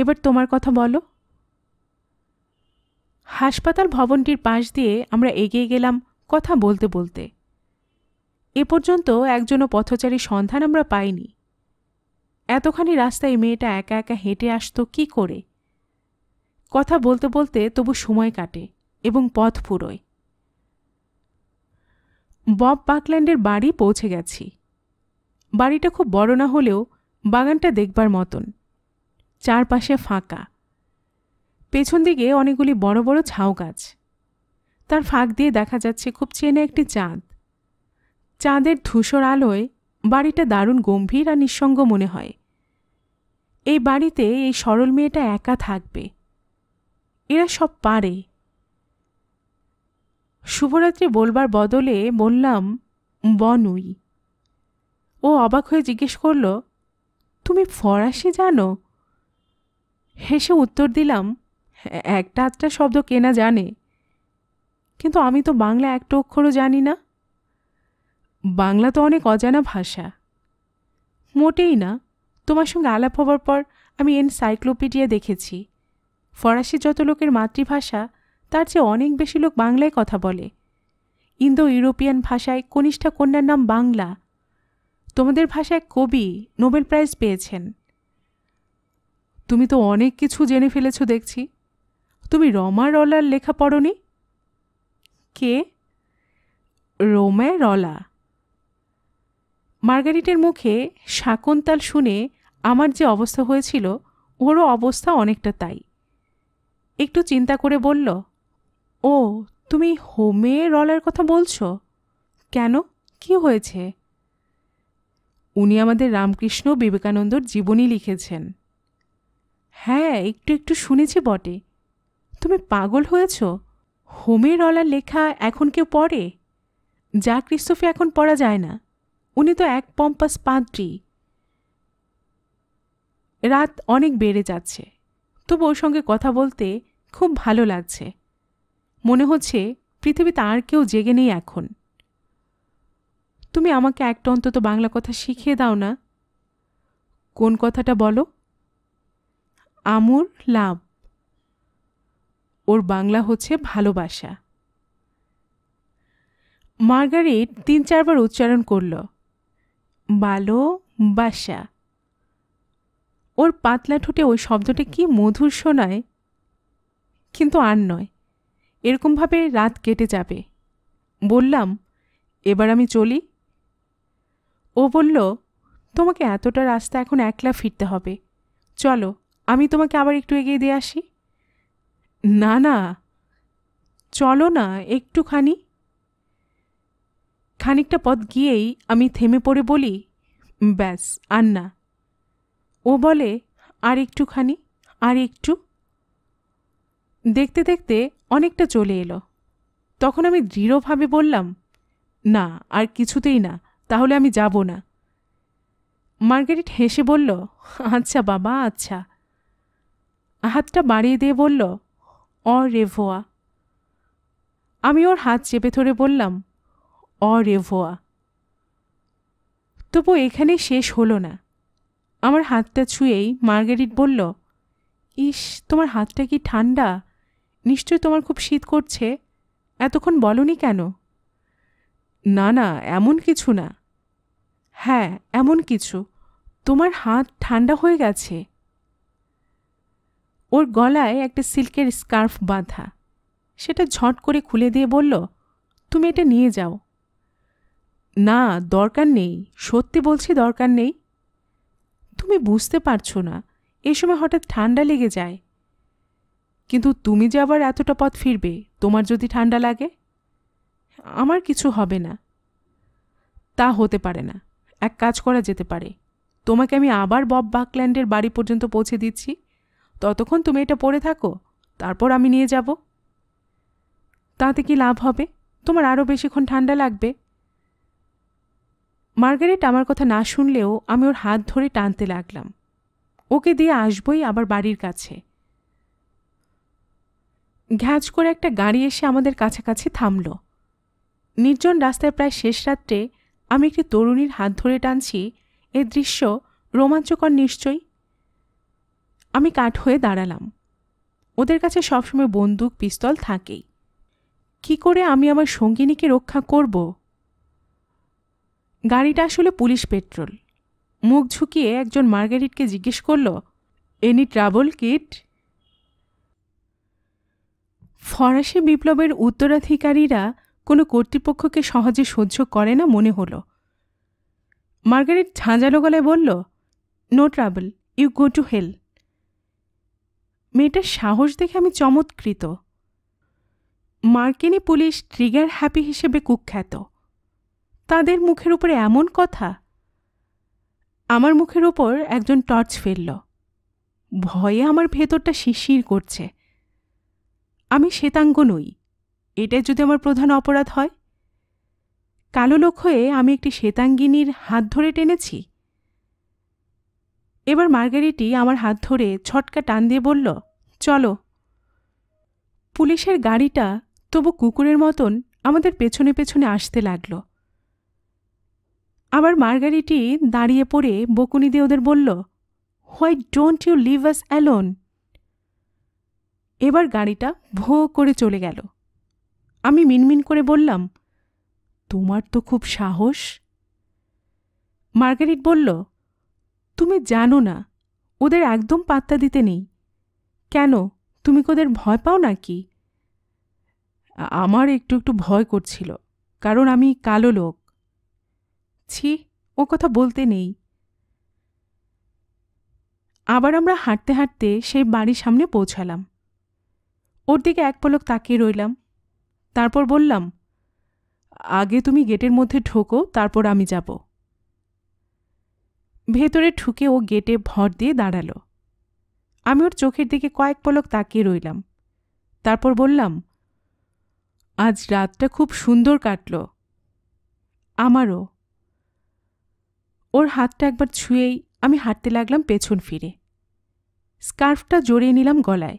S1: এবার তোমার কথা বলো হাসপাতাল ভবনটির পাশ দিয়ে আমরা এগিয়ে গেলাম কথা বলতে বলতে এ পর্যন্ত একজনও পথচারী সন্ধান আমরা পাইনি এতখানি রাস্তায় মেয়েটা একা একা হেঁটে আসতো কি করে কথা বলতে বলতে তবু সময় কাটে এবং পথ ফুরোয় বব পাকল্যান্ডের বাড়ি পৌঁছে গেছি বাড়িটা খুব বড় না হলেও বাগানটা দেখবার মতন চারপাশে ফাঁকা পেছন দিকে অনেকগুলি বড় বড় ছাউ গাছ তার ফাঁক দিয়ে দেখা যাচ্ছে খুব চেনে একটি চাঁদ চাঁদের ধূসর আলোয় বাড়িটা দারুণ গম্ভীর আর নিঃসঙ্গ মনে হয় এই বাড়িতে এই সরল মেয়েটা একা থাকবে এরা সব পারে শুভরাত্রি বলবার বদলে বললাম বনুই ও অবাক হয়ে জিজ্ঞেস করল তুমি ফরাসি জানো হেসে উত্তর দিলাম একটা আধটা শব্দ কেনা জানে কিন্তু আমি তো বাংলা একটা অক্ষরও জানি না বাংলা তো অনেক অজানা ভাষা মোটেই না তোমার সঙ্গে আলাপ হওয়ার পর আমি এনসাইক্লোপিডিয়া দেখেছি ফরাসি যত লোকের মাতৃভাষা তার চেয়ে অনেক বেশি লোক বাংলায় কথা বলে ইন্দো ইউরোপিয়ান ভাষায় কনিষ্ঠা কন্যার নাম বাংলা তোমাদের ভাষায় কবি নোবেল প্রাইজ পেয়েছেন তুমি তো অনেক কিছু জেনে ফেলেছ দেখছি তুমি রমা রলার লেখা পড়নি কে রোমে রলা মার্গারিটের মুখে শাকুন্তাল শুনে আমার যে অবস্থা হয়েছিল ওরও অবস্থা অনেকটা তাই একটু চিন্তা করে বলল ও তুমি হোমে রলার কথা বলছো কেন কি হয়েছে উনি আমাদের রামকৃষ্ণ বিবেকানন্দর জীবনী লিখেছেন হ্যাঁ একটু একটু শুনেছি বটে তুমি পাগল হয়েছ হোমে রলার লেখা এখন কেউ পড়ে যা ক্রিস্তফে এখন পড়া যায় না উনি তো এক পম্পাস পাদ্রী রাত অনেক বেড়ে যাচ্ছে তবু ওর সঙ্গে কথা বলতে খুব ভালো লাগছে মনে হচ্ছে পৃথিবীতে আর কেউ জেগে নেই এখন তুমি আমাকে একটা অন্তত বাংলা কথা শিখিয়ে দাও না কোন কথাটা বলো আমুর লাভ ওর বাংলা হচ্ছে ভালোবাসা মার্গারেট তিন চারবার উচ্চারণ করল বালো বাসা ওর পাতলা ঠোঁটে ওই শব্দটা কি মধুর শোনায় কিন্তু আর নয় এরকমভাবে রাত কেটে যাবে বললাম এবার আমি চলি ও বলল তোমাকে এতটা রাস্তা এখন একলা ফিরতে হবে চলো আমি তোমাকে আবার একটু এগিয়ে দিয়ে আসি না না চলো না একটুখানি খানিকটা পথ গিয়েই আমি থেমে পড়ে বলি ব্যাস আর না ও বলে আর একটুখানি আর একটু দেখতে দেখতে অনেকটা চলে এলো তখন আমি দৃঢ়ভাবে বললাম না আর কিছুতেই না তাহলে আমি যাব না মার্গারেট হেসে বলল আচ্ছা বাবা আচ্ছা হাতটা বাড়িয়ে দিয়ে বলল অ রেভোয়া আমি ওর হাত চেপে ধরে বললাম অ রেভোয়া তবু এখানে শেষ হলো না আমার হাতটা ছুঁয়েই মার্গারিট বলল ইস তোমার হাতটা কি ঠান্ডা নিশ্চয় তোমার খুব শীত করছে এতক্ষণ বলনি কেন না না এমন কিছু না হ্যাঁ এমন কিছু তোমার হাত ঠান্ডা হয়ে গেছে ওর গলায় একটা সিল্কের স্কার্ফ বাঁধা সেটা ঝট করে খুলে দিয়ে বলল তুমি এটা নিয়ে যাও না দরকার নেই সত্যি বলছি দরকার নেই তুমি বুঝতে পারছো না এ সময় হঠাৎ ঠান্ডা লেগে যায় কিন্তু তুমি যে আবার এতটা পথ ফিরবে তোমার যদি ঠান্ডা লাগে আমার কিছু হবে না তা হতে পারে না এক কাজ করা যেতে পারে তোমাকে আমি আবার বব বাকল্যান্ডের বাড়ি পর্যন্ত পৌঁছে দিচ্ছি ততক্ষণ তুমি এটা পরে থাকো তারপর আমি নিয়ে যাব তাতে কি লাভ হবে তোমার আরও বেশিক্ষণ ঠান্ডা লাগবে মার্গারেট আমার কথা না শুনলেও আমি ওর হাত ধরে টানতে লাগলাম ওকে দিয়ে আসবই আবার বাড়ির কাছে ঘ্যাজ করে একটা গাড়ি এসে আমাদের কাছাকাছি থামল নির্জন রাস্তায় প্রায় শেষ রাত্রে আমি একটি তরুণীর হাত ধরে টানছি এ দৃশ্য রোমাঞ্চকর নিশ্চয়ই আমি কাঠ হয়ে দাঁড়ালাম ওদের কাছে সবসময় বন্দুক পিস্তল থাকেই কি করে আমি আমার সঙ্গিনীকে রক্ষা করবো গাড়িটা আসলে পুলিশ পেট্রোল মুখ ঝুঁকিয়ে একজন মার্গারিটকে জিজ্ঞেস করল এনি ট্রাবল কিট ফরাসি বিপ্লবের উত্তরাধিকারীরা কোনো কর্তৃপক্ষকে সহজে সহ্য করে না মনে হলো মার্গারেট ঝাঁঝালো গলায় বলল no trouble you go to hell মেয়েটার সাহস দেখে আমি চমৎকৃত মার্কিনি পুলিশ ট্রিগার হ্যাপি হিসেবে কুখ্যাত তাদের মুখের উপরে এমন কথা আমার মুখের ওপর একজন টর্চ ফেলল ভয়ে আমার ভেতরটা শিশির করছে আমি শ্বেতাঙ্গ নই এটাই যদি আমার প্রধান অপরাধ হয় কালো লোক হয়ে আমি একটি শ্বেতাঙ্গিনীর হাত ধরে টেনেছি এবার মার্গারিটি আমার হাত ধরে ছটকা টান দিয়ে বলল চলো পুলিশের গাড়িটা তবু কুকুরের মতন আমাদের পেছনে পেছনে আসতে লাগলো আবার মার্গারিটি দাঁড়িয়ে পড়ে বকুনি দিয়ে ওদের বলল why don't you leave us alone এবার গাড়িটা ভো করে চলে গেল আমি মিনমিন করে বললাম তোমার তো খুব সাহস মার্গারিট বলল তুমি জানো না ওদের একদম পাত্তা দিতে নেই কেন তুমি কোদের ওদের ভয় পাও নাকি আমার একটু একটু ভয় করছিল কারণ আমি কালো লোক ছি ও কথা বলতে নেই আবার আমরা হাঁটতে হাঁটতে সেই বাড়ির সামনে পৌঁছালাম ওর দিকে এক পলক তাকিয়ে রইলাম তারপর বললাম আগে তুমি গেটের মধ্যে ঢোকো তারপর আমি যাব ভেতরে ঠুকে ও গেটে ভর দিয়ে দাঁড়ালো আমি ওর চোখের দিকে কয়েক পলক তাকিয়ে রইলাম তারপর বললাম আজ রাতটা খুব সুন্দর কাটল আমারও ওর হাতটা একবার ছুঁয়েই আমি হাঁটতে লাগলাম পেছন ফিরে স্কার্ফটা জড়িয়ে নিলাম গলায়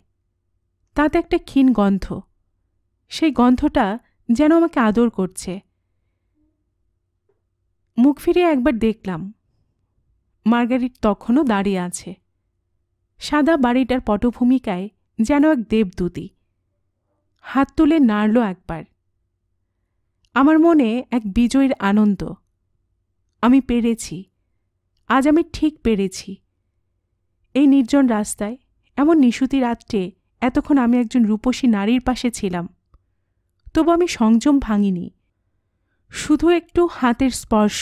S1: তাতে একটা ক্ষীণ গন্ধ সেই গন্ধটা যেন আমাকে আদর করছে মুখ ফিরিয়ে একবার দেখলাম মার্গারিট তখনও দাঁড়িয়ে আছে সাদা বাড়িটার পটভূমিকায় যেন এক দেবদূতি হাত তুলে নাড়ল একবার আমার মনে এক বিজয়ীর আনন্দ আমি পেরেছি আজ আমি ঠিক পেরেছি এই নির্জন রাস্তায় এমন নিশুতি রাত্রে এতক্ষণ আমি একজন রূপসী নারীর পাশে ছিলাম তবু আমি সংযম ভাঙিনি শুধু একটু হাতের স্পর্শ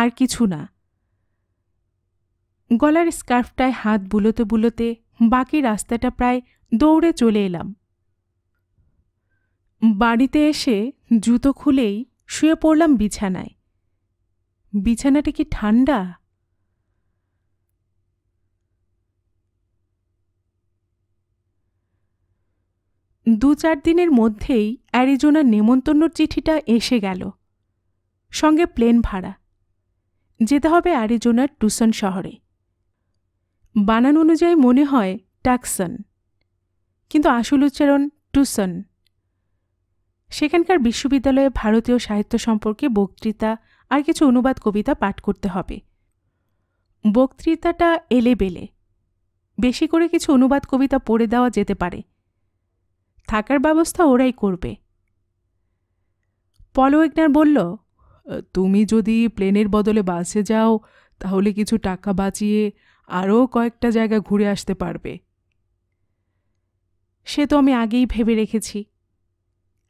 S1: আর কিছু না গলার স্কার্ফটায় হাত বুলোতে বুলোতে বাকি রাস্তাটা প্রায় দৌড়ে চলে এলাম বাড়িতে এসে জুতো খুলেই শুয়ে পড়লাম বিছানায় বিছানাটা কি ঠান্ডা দু চার দিনের মধ্যেই অ্যারিজোনার নেমন্তন্নর চিঠিটা এসে গেল সঙ্গে প্লেন ভাড়া যেতে হবে অ্যারিজোনার টুসন শহরে বানান অনুযায়ী মনে হয় টাকসন কিন্তু আসল উচ্চারণ টুসন সেখানকার বিশ্ববিদ্যালয়ে ভারতীয় সাহিত্য সম্পর্কে বক্তৃতা আর কিছু অনুবাদ কবিতা পাঠ করতে হবে বক্তৃতাটা এলেবেলে বেশি করে কিছু অনুবাদ কবিতা পড়ে দেওয়া যেতে পারে থাকার ব্যবস্থা ওরাই করবে পলো একনার বলল তুমি যদি প্লেনের বদলে বাসে যাও তাহলে কিছু টাকা বাঁচিয়ে আরও কয়েকটা জায়গা ঘুরে আসতে পারবে সে তো আমি আগেই ভেবে রেখেছি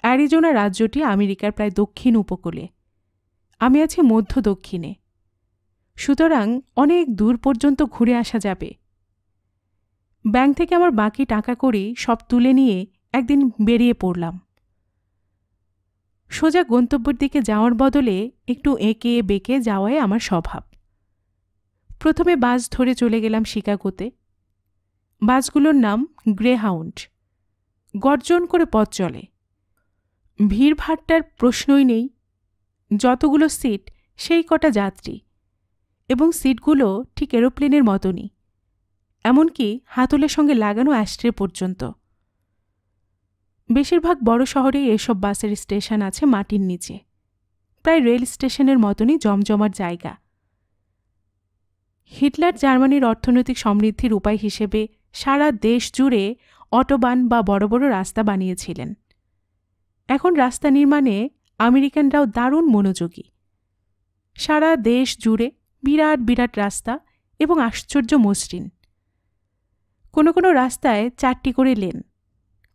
S1: অ্যারিজোনা রাজ্যটি আমেরিকার প্রায় দক্ষিণ উপকূলে আমি আছি মধ্য দক্ষিণে সুতরাং অনেক দূর পর্যন্ত ঘুরে আসা যাবে ব্যাংক থেকে আমার বাকি টাকা করি সব তুলে নিয়ে একদিন বেরিয়ে পড়লাম সোজা গন্তব্যের দিকে যাওয়ার বদলে একটু এঁকে বেঁকে যাওয়াই আমার স্বভাব প্রথমে বাস ধরে চলে গেলাম শিকাগোতে বাসগুলোর নাম গ্রেহাউন্ড গর্জন করে পথ চলে ভিড়ভাট্টার প্রশ্নই নেই যতগুলো সিট সেই কটা যাত্রী এবং সিটগুলো ঠিক এরোপ্লেনের মতনই এমনকি হাতলের সঙ্গে লাগানো অ্যাস্ট্রে পর্যন্ত বেশিরভাগ বড় শহরেই এসব বাসের স্টেশন আছে মাটির নিচে প্রায় রেল স্টেশনের মতনই জমজমার জায়গা হিটলার জার্মানির অর্থনৈতিক সমৃদ্ধির উপায় হিসেবে সারা দেশ জুড়ে অটোবান বা বড় বড় রাস্তা বানিয়েছিলেন এখন রাস্তা নির্মাণে আমেরিকানরাও দারুণ মনোযোগী সারা দেশ জুড়ে বিরাট বিরাট রাস্তা এবং আশ্চর্য মসৃণ কোনো কোনো রাস্তায় চারটি করে লেন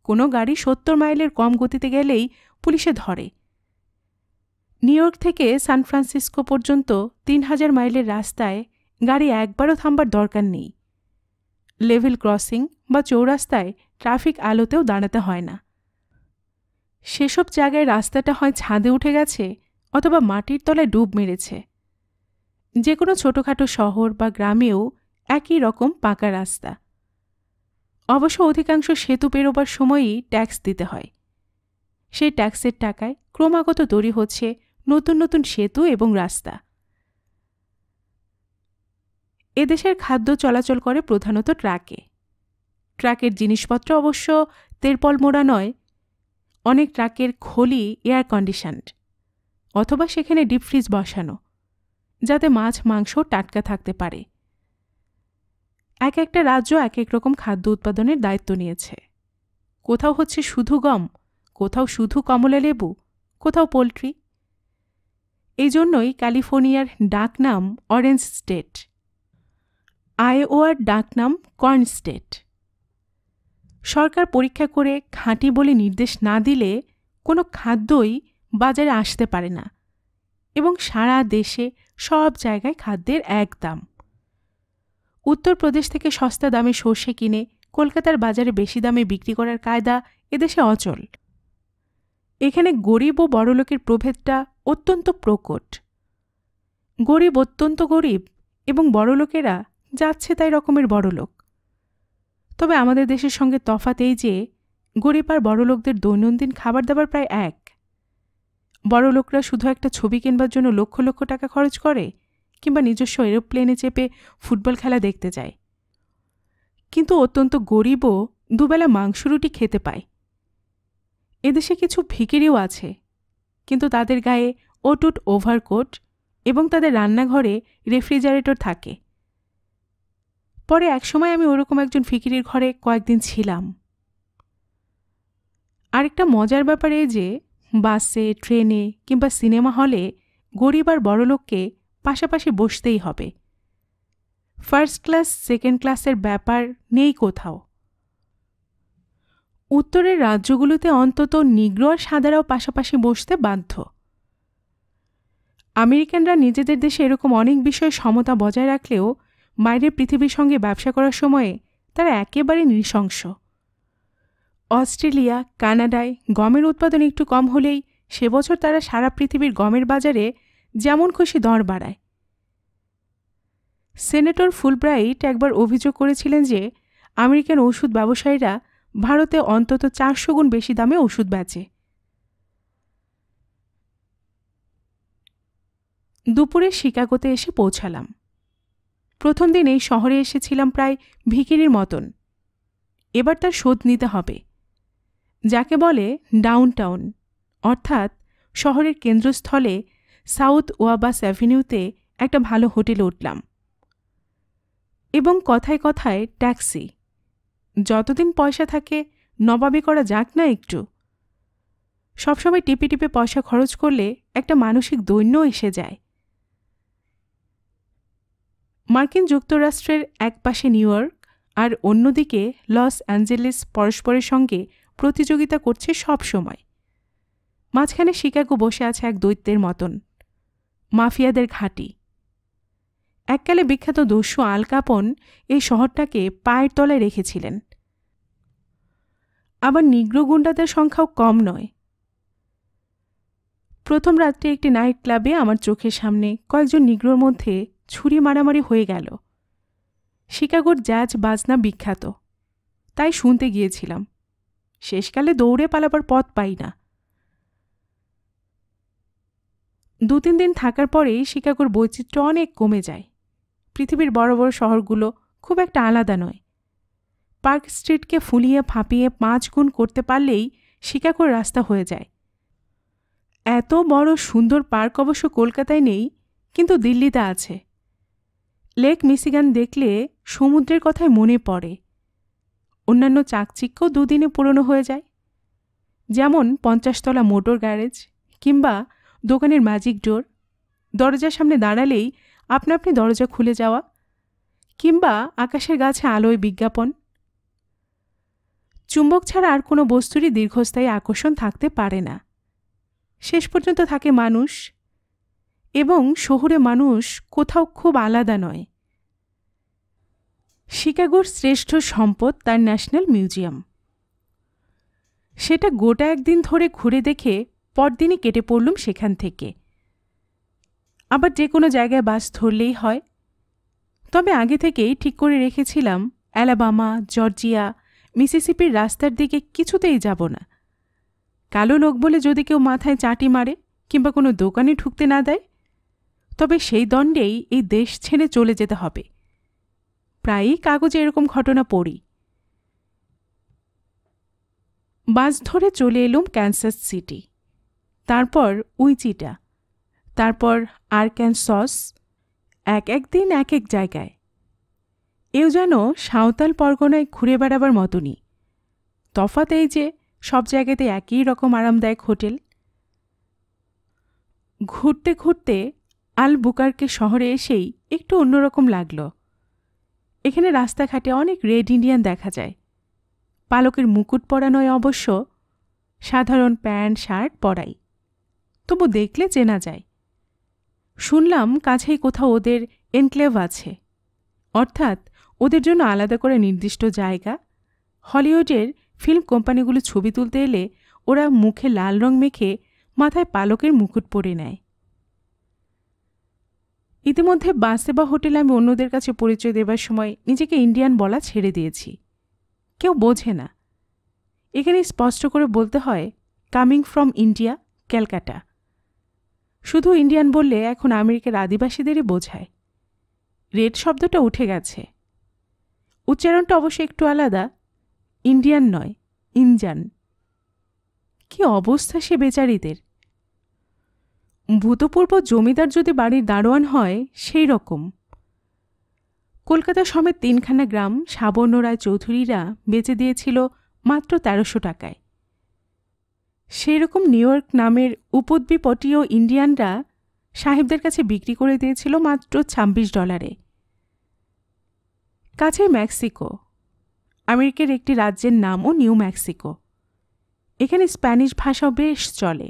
S1: কোনো গাড়ি সত্তর মাইলের কম গতিতে গেলেই পুলিশে ধরে নিউ ইয়র্ক থেকে সান ফ্রান্সিসকো পর্যন্ত তিন হাজার মাইলের রাস্তায় গাড়ি একবারও থামবার দরকার নেই লেভেল ক্রসিং বা চৌরাস্তায় ট্রাফিক আলোতেও দাঁড়াতে হয় না সেসব জায়গায় রাস্তাটা হয় ছাদে উঠে গেছে অথবা মাটির তলায় ডুব মেরেছে যে কোনো ছোটোখাটো শহর বা গ্রামেও একই রকম পাকা রাস্তা অবশ্য অধিকাংশ সেতু পেরোবার সময়ই ট্যাক্স দিতে হয় সেই ট্যাক্সের টাকায় ক্রমাগত দড়ি হচ্ছে নতুন নতুন সেতু এবং রাস্তা এদেশের খাদ্য চলাচল করে প্রধানত ট্রাকে ট্রাকের জিনিসপত্র অবশ্য তেরপল মোড়া নয় অনেক ট্রাকের খলি এয়ার কন্ডিশনড অথবা সেখানে ডিপ ফ্রিজ বসানো যাতে মাছ মাংস টাটকা থাকতে পারে এক একটা রাজ্য এক এক রকম খাদ্য উৎপাদনের দায়িত্ব নিয়েছে কোথাও হচ্ছে শুধু গম কোথাও শুধু কমলা লেবু কোথাও পোলট্রি এই জন্যই ক্যালিফোর্নিয়ার ডাকনাম অরেঞ্জ স্টেট আইওয়ার ডাকনাম কর্ন স্টেট সরকার পরীক্ষা করে খাঁটি বলে নির্দেশ না দিলে কোনো খাদ্যই বাজারে আসতে পারে না এবং সারা দেশে সব জায়গায় খাদ্যের এক দাম উত্তরপ্রদেশ থেকে সস্তা দামে সর্ষে কিনে কলকাতার বাজারে বেশি দামে বিক্রি করার কায়দা এদেশে অচল এখানে গরিব ও বড়লোকের প্রভেদটা অত্যন্ত প্রকট গরিব অত্যন্ত গরিব এবং বড়লোকেরা যাচ্ছে তাই রকমের বড়লোক তবে আমাদের দেশের সঙ্গে তফাত এই যে গরিব আর বড়লোকদের দৈনন্দিন খাবার দাবার প্রায় এক বড়লোকরা শুধু একটা ছবি কেনবার জন্য লক্ষ লক্ষ টাকা খরচ করে কিংবা নিজস্ব এরোপ্লেনে চেপে ফুটবল খেলা দেখতে যায় কিন্তু অত্যন্ত গরিবও দুবেলা মাংস রুটি খেতে পায় এদেশে কিছু ভিকিরিও আছে কিন্তু তাদের গায়ে ওটুট ওভারকোট এবং তাদের রান্নাঘরে রেফ্রিজারেটর থাকে পরে একসময় আমি ওরকম একজন ফিকিরের ঘরে কয়েকদিন ছিলাম আরেকটা মজার ব্যাপার এই যে বাসে ট্রেনে কিংবা সিনেমা হলে গরিব আর বড়লোককে পাশাপাশি বসতেই হবে ফার্স্ট ক্লাস সেকেন্ড ক্লাসের ব্যাপার নেই কোথাও উত্তরের রাজ্যগুলোতে অন্তত নিগ্র আর সাদারাও পাশাপাশি বসতে বাধ্য আমেরিকানরা নিজেদের দেশে এরকম অনেক বিষয়ে সমতা বজায় রাখলেও বাইরের পৃথিবীর সঙ্গে ব্যবসা করার সময়ে তারা একেবারে নৃশংস অস্ট্রেলিয়া কানাডায় গমের উৎপাদন একটু কম হলেই সে বছর তারা সারা পৃথিবীর গমের বাজারে যেমন খুশি দর বাড়ায় সেনেটর ফুলব্রাইট একবার অভিযোগ করেছিলেন যে আমেরিকান ওষুধ ব্যবসায়ীরা ভারতে অন্তত চারশো গুণ বেশি দামে ওষুধ বেচে দুপুরে শিকাগোতে এসে পৌঁছালাম প্রথম দিন এই শহরে এসেছিলাম প্রায় ভিকিরির মতন এবার তার শোধ নিতে হবে যাকে বলে ডাউনটাউন অর্থাৎ শহরের কেন্দ্রস্থলে সাউথ ওয়াবাস অ্যাভিনিউতে একটা ভালো হোটেলে উঠলাম এবং কথায় কথায় ট্যাক্সি যতদিন পয়সা থাকে নবাবি করা যাক না একটু সবসময় টিপে টিপে পয়সা খরচ করলে একটা মানসিক দৈন্য এসে যায় মার্কিন যুক্তরাষ্ট্রের এক পাশে নিউ ইয়র্ক আর অন্যদিকে লস অ্যাঞ্জেলেস পরস্পরের সঙ্গে প্রতিযোগিতা করছে সব সময় মাঝখানে শিকাগো বসে আছে এক দৈত্যের মতন মাফিয়াদের ঘাঁটি এককালে বিখ্যাত দস্যু আল কাপন এই শহরটাকে পায়ের তলায় রেখেছিলেন আবার নিগ্র গুন্ডাদের সংখ্যাও কম নয় প্রথম রাত্রে একটি নাইট ক্লাবে আমার চোখের সামনে কয়েকজন নিগ্রোর মধ্যে ছুরি মারামারি হয়ে গেল শিকাগোর জাজ বাজনা বিখ্যাত তাই শুনতে গিয়েছিলাম শেষকালে দৌড়ে পালাবার পথ পাই না দু তিন দিন থাকার পরেই শিকাগোর বৈচিত্র্য অনেক কমে যায় পৃথিবীর বড় বড় শহরগুলো খুব একটা আলাদা নয় পার্ক স্ট্রিটকে ফুলিয়ে ফাঁপিয়ে পাঁচ গুণ করতে পারলেই শিকাগোর রাস্তা হয়ে যায় এত বড় সুন্দর পার্ক অবশ্য কলকাতায় নেই কিন্তু দিল্লিতে আছে লেক মিসিগান দেখলে সমুদ্রের কথায় মনে পড়ে অন্যান্য চাকচিক্য দুদিনে পুরনো হয়ে যায় যেমন পঞ্চাশতলা মোটর গ্যারেজ কিংবা দোকানের ম্যাজিক ডোর দরজার সামনে দাঁড়ালেই আপনা আপনি দরজা খুলে যাওয়া কিংবা আকাশের গাছে আলোয় বিজ্ঞাপন চুম্বক ছাড়া আর কোনো বস্তুরই দীর্ঘস্থায়ী আকর্ষণ থাকতে পারে না শেষ পর্যন্ত থাকে মানুষ এবং শহরে মানুষ কোথাও খুব আলাদা নয় শিকাগোর শ্রেষ্ঠ সম্পদ তার ন্যাশনাল মিউজিয়াম সেটা গোটা একদিন ধরে ঘুরে দেখে পরদিনই কেটে পড়লুম সেখান থেকে আবার যে কোনো জায়গায় বাস ধরলেই হয় তবে আগে থেকেই ঠিক করে রেখেছিলাম অ্যালাবামা জর্জিয়া মিসিসিপির রাস্তার দিকে কিছুতেই যাব না কালো লোক বলে যদি কেউ মাথায় চাটি মারে কিংবা কোনো দোকানে ঢুকতে না দেয় তবে সেই দণ্ডেই এই দেশ ছেড়ে চলে যেতে হবে প্রায়ই কাগজে এরকম ঘটনা পড়ি বাস ধরে চলে এলুম ক্যান্সার সিটি তারপর উইচিটা তারপর আরক্যানসস এক এক একদিন এক এক জায়গায় এও যেন সাঁওতাল পরগনায় ঘুরে বেড়াবার মতনই তফাত এই যে সব জায়গাতে একই রকম আরামদায়ক হোটেল ঘুরতে ঘুরতে আল বুকারকে শহরে এসেই একটু অন্যরকম লাগল এখানে রাস্তাঘাটে অনেক রেড ইন্ডিয়ান দেখা যায় পালকের মুকুট পরা নয় অবশ্য সাধারণ প্যান্ট শার্ট পরাই তবু দেখলে চেনা যায় শুনলাম কাছেই কোথাও ওদের এনক্লেভ আছে অর্থাৎ ওদের জন্য আলাদা করে নির্দিষ্ট জায়গা হলিউডের ফিল্ম কোম্পানিগুলো ছবি তুলতে এলে ওরা মুখে লাল রং মেখে মাথায় পালকের মুকুট পরে নেয় ইতিমধ্যে বাসে বা হোটেলে আমি অন্যদের কাছে পরিচয় দেবার সময় নিজেকে ইন্ডিয়ান বলা ছেড়ে দিয়েছি কেউ বোঝে না এখানে স্পষ্ট করে বলতে হয় কামিং ফ্রম ইন্ডিয়া ক্যালকাটা শুধু ইন্ডিয়ান বললে এখন আমেরিকার আদিবাসীদেরই বোঝায় রেড শব্দটা উঠে গেছে উচ্চারণটা অবশ্য একটু আলাদা ইন্ডিয়ান নয় ইঞ্জান কি অবস্থা সে বেচারিদের ভূতপূর্ব জমিদার যদি বাড়ির দারোয়ান হয় সেই রকম কলকাতা সমেত তিনখানা গ্রাম সাবর্ণ রায় চৌধুরীরা বেঁচে দিয়েছিল মাত্র তেরোশো টাকায় সেই রকম নিউ ইয়র্ক নামের উপদ্বীপটীয় ইন্ডিয়ানরা সাহেবদের কাছে বিক্রি করে দিয়েছিল মাত্র ছাব্বিশ ডলারে কাছে মেক্সিকো আমেরিকার একটি রাজ্যের নামও নিউ মেক্সিকো এখানে স্প্যানিশ ভাষাও বেশ চলে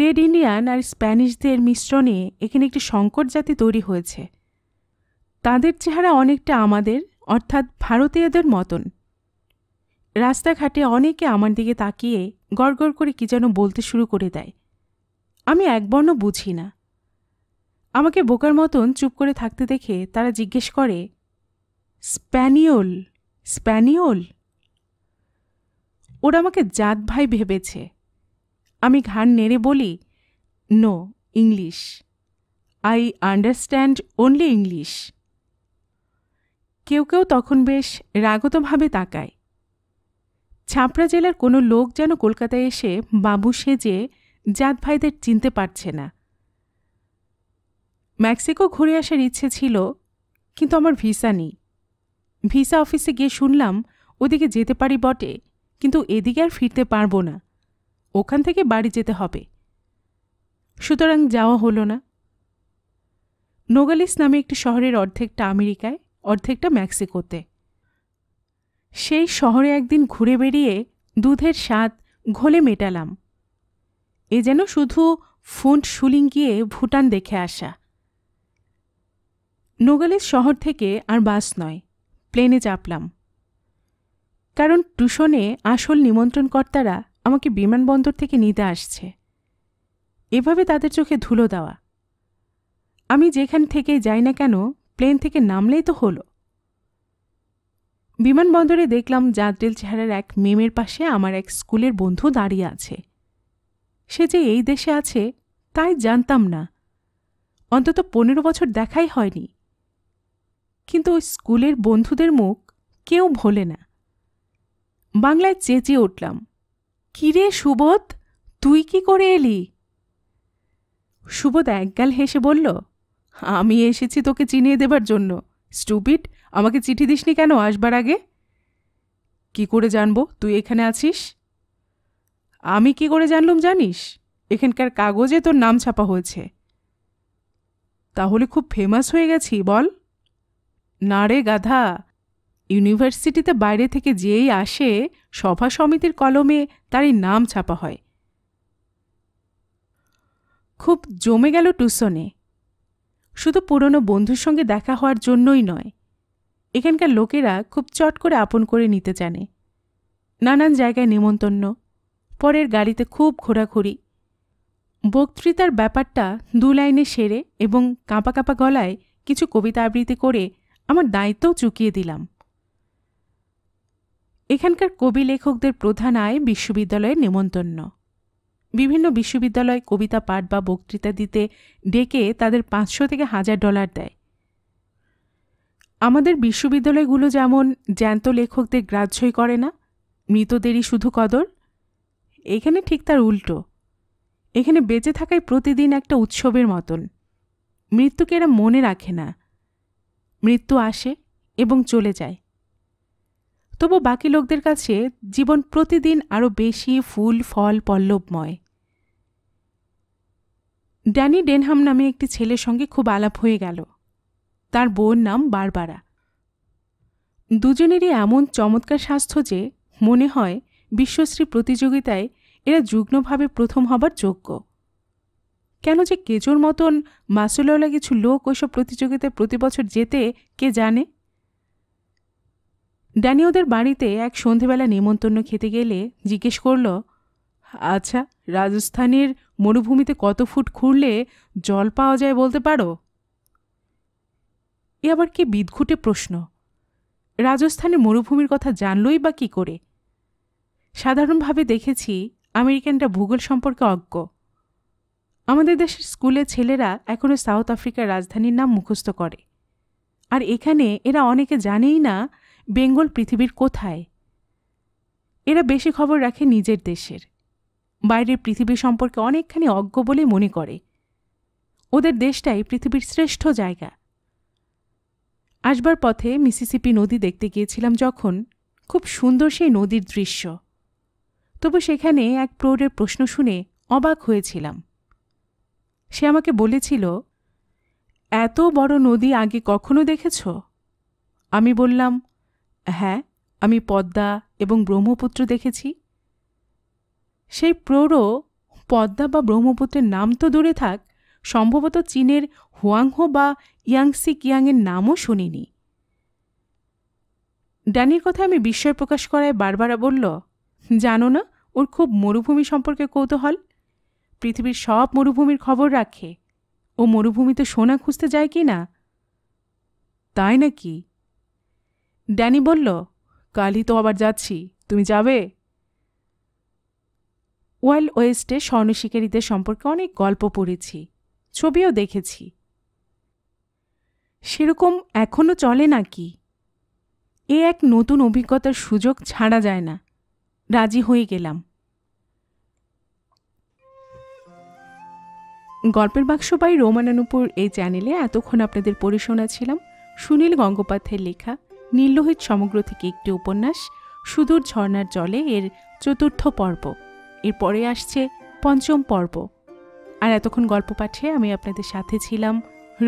S1: রেড ইন্ডিয়ান আর স্প্যানিশদের মিশ্রণে এখানে একটি সংকট জাতি তৈরি হয়েছে তাদের চেহারা অনেকটা আমাদের অর্থাৎ ভারতীয়দের মতন রাস্তাঘাটে অনেকে আমার দিকে তাকিয়ে গড় করে কি যেন বলতে শুরু করে দেয় আমি একবর্ণ বুঝি না আমাকে বোকার মতন চুপ করে থাকতে দেখে তারা জিজ্ঞেস করে স্প্যানিওল স্প্যানিওল ওরা আমাকে জাত ভাই ভেবেছে আমি ঘাড় নেড়ে বলি no English I understand only English কেউ কেউ তখন বেশ রাগতভাবে তাকায় ছাপড়া জেলার কোনো লোক যেন কলকাতায় এসে বাবু সেজে জাত ভাইদের চিনতে পারছে না মেক্সিকো ঘুরে আসার ইচ্ছে ছিল কিন্তু আমার ভিসা নেই ভিসা অফিসে গিয়ে শুনলাম ওদিকে যেতে পারি বটে কিন্তু এদিকে আর ফিরতে পারবো না ওখান থেকে বাড়ি যেতে হবে সুতরাং যাওয়া হলো না নোগালিস নামে একটি শহরের অর্ধেকটা আমেরিকায় অর্ধেকটা মেক্সিকোতে সেই শহরে একদিন ঘুরে বেরিয়ে দুধের স্বাদ ঘোলে মেটালাম এ যেন শুধু ফুন্ট শুলিং গিয়ে ভুটান দেখে আসা নোগালিস শহর থেকে আর বাস নয় প্লেনে চাপলাম কারণ টুশনে আসল নিমন্ত্রণকর্তারা আমাকে বিমানবন্দর থেকে নিতে আসছে এভাবে তাদের চোখে ধুলো দেওয়া আমি যেখান থেকে যাই না কেন প্লেন থেকে নামলেই তো হলো বিমানবন্দরে দেখলাম জাদ্রিল চেহারার এক মেমের পাশে আমার এক স্কুলের বন্ধু দাঁড়িয়ে আছে সে যে এই দেশে আছে তাই জানতাম না অন্তত পনেরো বছর দেখাই হয়নি কিন্তু ওই স্কুলের বন্ধুদের মুখ কেউ ভোলে না বাংলায় চেঁচিয়ে উঠলাম কিরে সুবোধ তুই কি করে এলি সুবোধ একগাল হেসে বলল আমি এসেছি তোকে চিনিয়ে দেবার জন্য স্টুপিড আমাকে চিঠি দিসনি কেন আসবার আগে কি করে জানবো তুই এখানে আছিস আমি কি করে জানলুম জানিস এখানকার কাগজে তোর নাম ছাপা হয়েছে তাহলে খুব ফেমাস হয়ে গেছি বল না রে গাধা ইউনিভার্সিটিতে বাইরে থেকে যেই আসে সভা সমিতির কলমে তারই নাম ছাপা হয় খুব জমে গেল টুসনে শুধু পুরনো বন্ধুর সঙ্গে দেখা হওয়ার জন্যই নয় এখানকার লোকেরা খুব চট করে আপন করে নিতে জানে নানান জায়গায় নিমন্তন্ন পরের গাড়িতে খুব ঘোরাঘুরি বক্তৃতার ব্যাপারটা দু লাইনে সেরে এবং কাঁপা কাঁপা গলায় কিছু কবিতা আবৃত্তি করে আমার দায়িত্বও চুকিয়ে দিলাম এখানকার কবি লেখকদের প্রধান আয় বিশ্ববিদ্যালয়ের নেমন্তন্ন বিভিন্ন বিশ্ববিদ্যালয় কবিতা পাঠ বা বক্তৃতা দিতে ডেকে তাদের পাঁচশো থেকে হাজার ডলার দেয় আমাদের বিশ্ববিদ্যালয়গুলো যেমন জ্যান্ত লেখকদের গ্রাহ্যই করে না মৃতদেরই শুধু কদর এখানে ঠিক তার উল্টো এখানে বেঁচে থাকাই প্রতিদিন একটা উৎসবের মতন মৃত্যুকে এরা মনে রাখে না মৃত্যু আসে এবং চলে যায় তবু বাকি লোকদের কাছে জীবন প্রতিদিন আরও বেশি ফুল ফল পল্লবময় ড্যানি ডেনহাম নামে একটি ছেলের সঙ্গে খুব আলাপ হয়ে গেল তার বোন নাম বারবারা দুজনেরই এমন চমৎকার স্বাস্থ্য যে মনে হয় বিশ্বশ্রী প্রতিযোগিতায় এরা যুগ্মভাবে প্রথম হবার যোগ্য কেন যে কেজোর মতন মাসুলওয়ালা কিছু লোক ওইসব প্রতিযোগিতায় প্রতি বছর যেতে কে জানে ড্যানি ওদের বাড়িতে এক সন্ধেবেলা নেমন্তন্ন খেতে গেলে জিজ্ঞেস করল আচ্ছা রাজস্থানের মরুভূমিতে কত ফুট খুঁড়লে জল পাওয়া যায় বলতে পারো এ আবার কি বিদঘুটে প্রশ্ন রাজস্থানের মরুভূমির কথা জানলই বা কী করে সাধারণভাবে দেখেছি আমেরিকানরা ভূগোল সম্পর্কে অজ্ঞ আমাদের দেশের স্কুলে ছেলেরা এখনও সাউথ আফ্রিকার রাজধানীর নাম মুখস্থ করে আর এখানে এরা অনেকে জানেই না বেঙ্গল পৃথিবীর কোথায় এরা বেশি খবর রাখে নিজের দেশের বাইরের পৃথিবী সম্পর্কে অনেকখানি অজ্ঞ বলে মনে করে ওদের দেশটাই পৃথিবীর শ্রেষ্ঠ জায়গা আসবার পথে মিসিসিপি নদী দেখতে গিয়েছিলাম যখন খুব সুন্দর সেই নদীর দৃশ্য তবু সেখানে এক প্রৌঢ়ের প্রশ্ন শুনে অবাক হয়েছিলাম সে আমাকে বলেছিল এত বড় নদী আগে কখনো দেখেছ আমি বললাম হ্যাঁ আমি পদ্মা এবং ব্রহ্মপুত্র দেখেছি সেই প্রৌঢ় পদ্মা বা ব্রহ্মপুত্রের নাম তো দূরে থাক সম্ভবত চীনের হুয়াংহো বা ইয়াংসি কিয়াংয়ের নামও শুনিনি ড্যানির কথা আমি বিস্ময় প্রকাশ করায় বারবার বলল জানো না ওর খুব মরুভূমি সম্পর্কে কৌতূহল পৃথিবীর সব মরুভূমির খবর রাখে ও মরুভূমিতে সোনা খুঁজতে যায় কি না তাই নাকি ড্যানি বলল কালই তো আবার যাচ্ছি তুমি যাবে ওয়াইল্ড ওয়েস্টে স্বর্ণ শিকারীদের সম্পর্কে অনেক গল্প পড়েছি ছবিও দেখেছি সেরকম এখনও চলে নাকি এ এক নতুন অভিজ্ঞতার সুযোগ ছাড়া যায় না রাজি হয়ে গেলাম গল্পের বাক্স বাই রোমানানুপুর এই চ্যানেলে এতক্ষণ আপনাদের পড়ে শোনাছিলাম সুনীল গঙ্গোপাধ্যায়ের লেখা নির্লোহিত সমগ্র থেকে একটি উপন্যাস সুদূর ঝর্ণার জলে এর চতুর্থ পর্ব এরপরে আসছে পঞ্চম পর্ব আর এতক্ষণ গল্প পাঠে আমি আপনাদের সাথে ছিলাম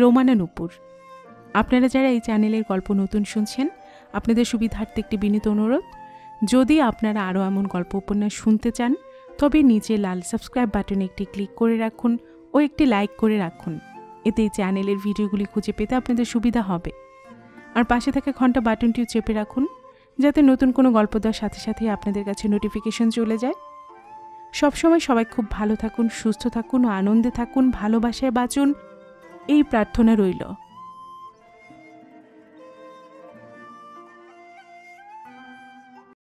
S1: রোমানা নুপুর আপনারা যারা এই চ্যানেলের গল্প নতুন শুনছেন আপনাদের সুবিধার্থে একটি বিনীত অনুরোধ যদি আপনারা আরও এমন গল্প উপন্যাস শুনতে চান তবে নিচে লাল সাবস্ক্রাইব বাটনে একটি ক্লিক করে রাখুন ও একটি লাইক করে রাখুন এতে চ্যানেলের ভিডিওগুলি খুঁজে পেতে আপনাদের সুবিধা হবে আর পাশে থাকা ঘন্টা বাটনটিও চেপে রাখুন যাতে নতুন কোনো গল্প দেওয়ার সাথে সাথে আপনাদের কাছে নোটিফিকেশন চলে যায় সবসময় সবাই খুব ভালো থাকুন সুস্থ থাকুন আনন্দে থাকুন ভালোবাসায় বাঁচুন এই প্রার্থনা রইল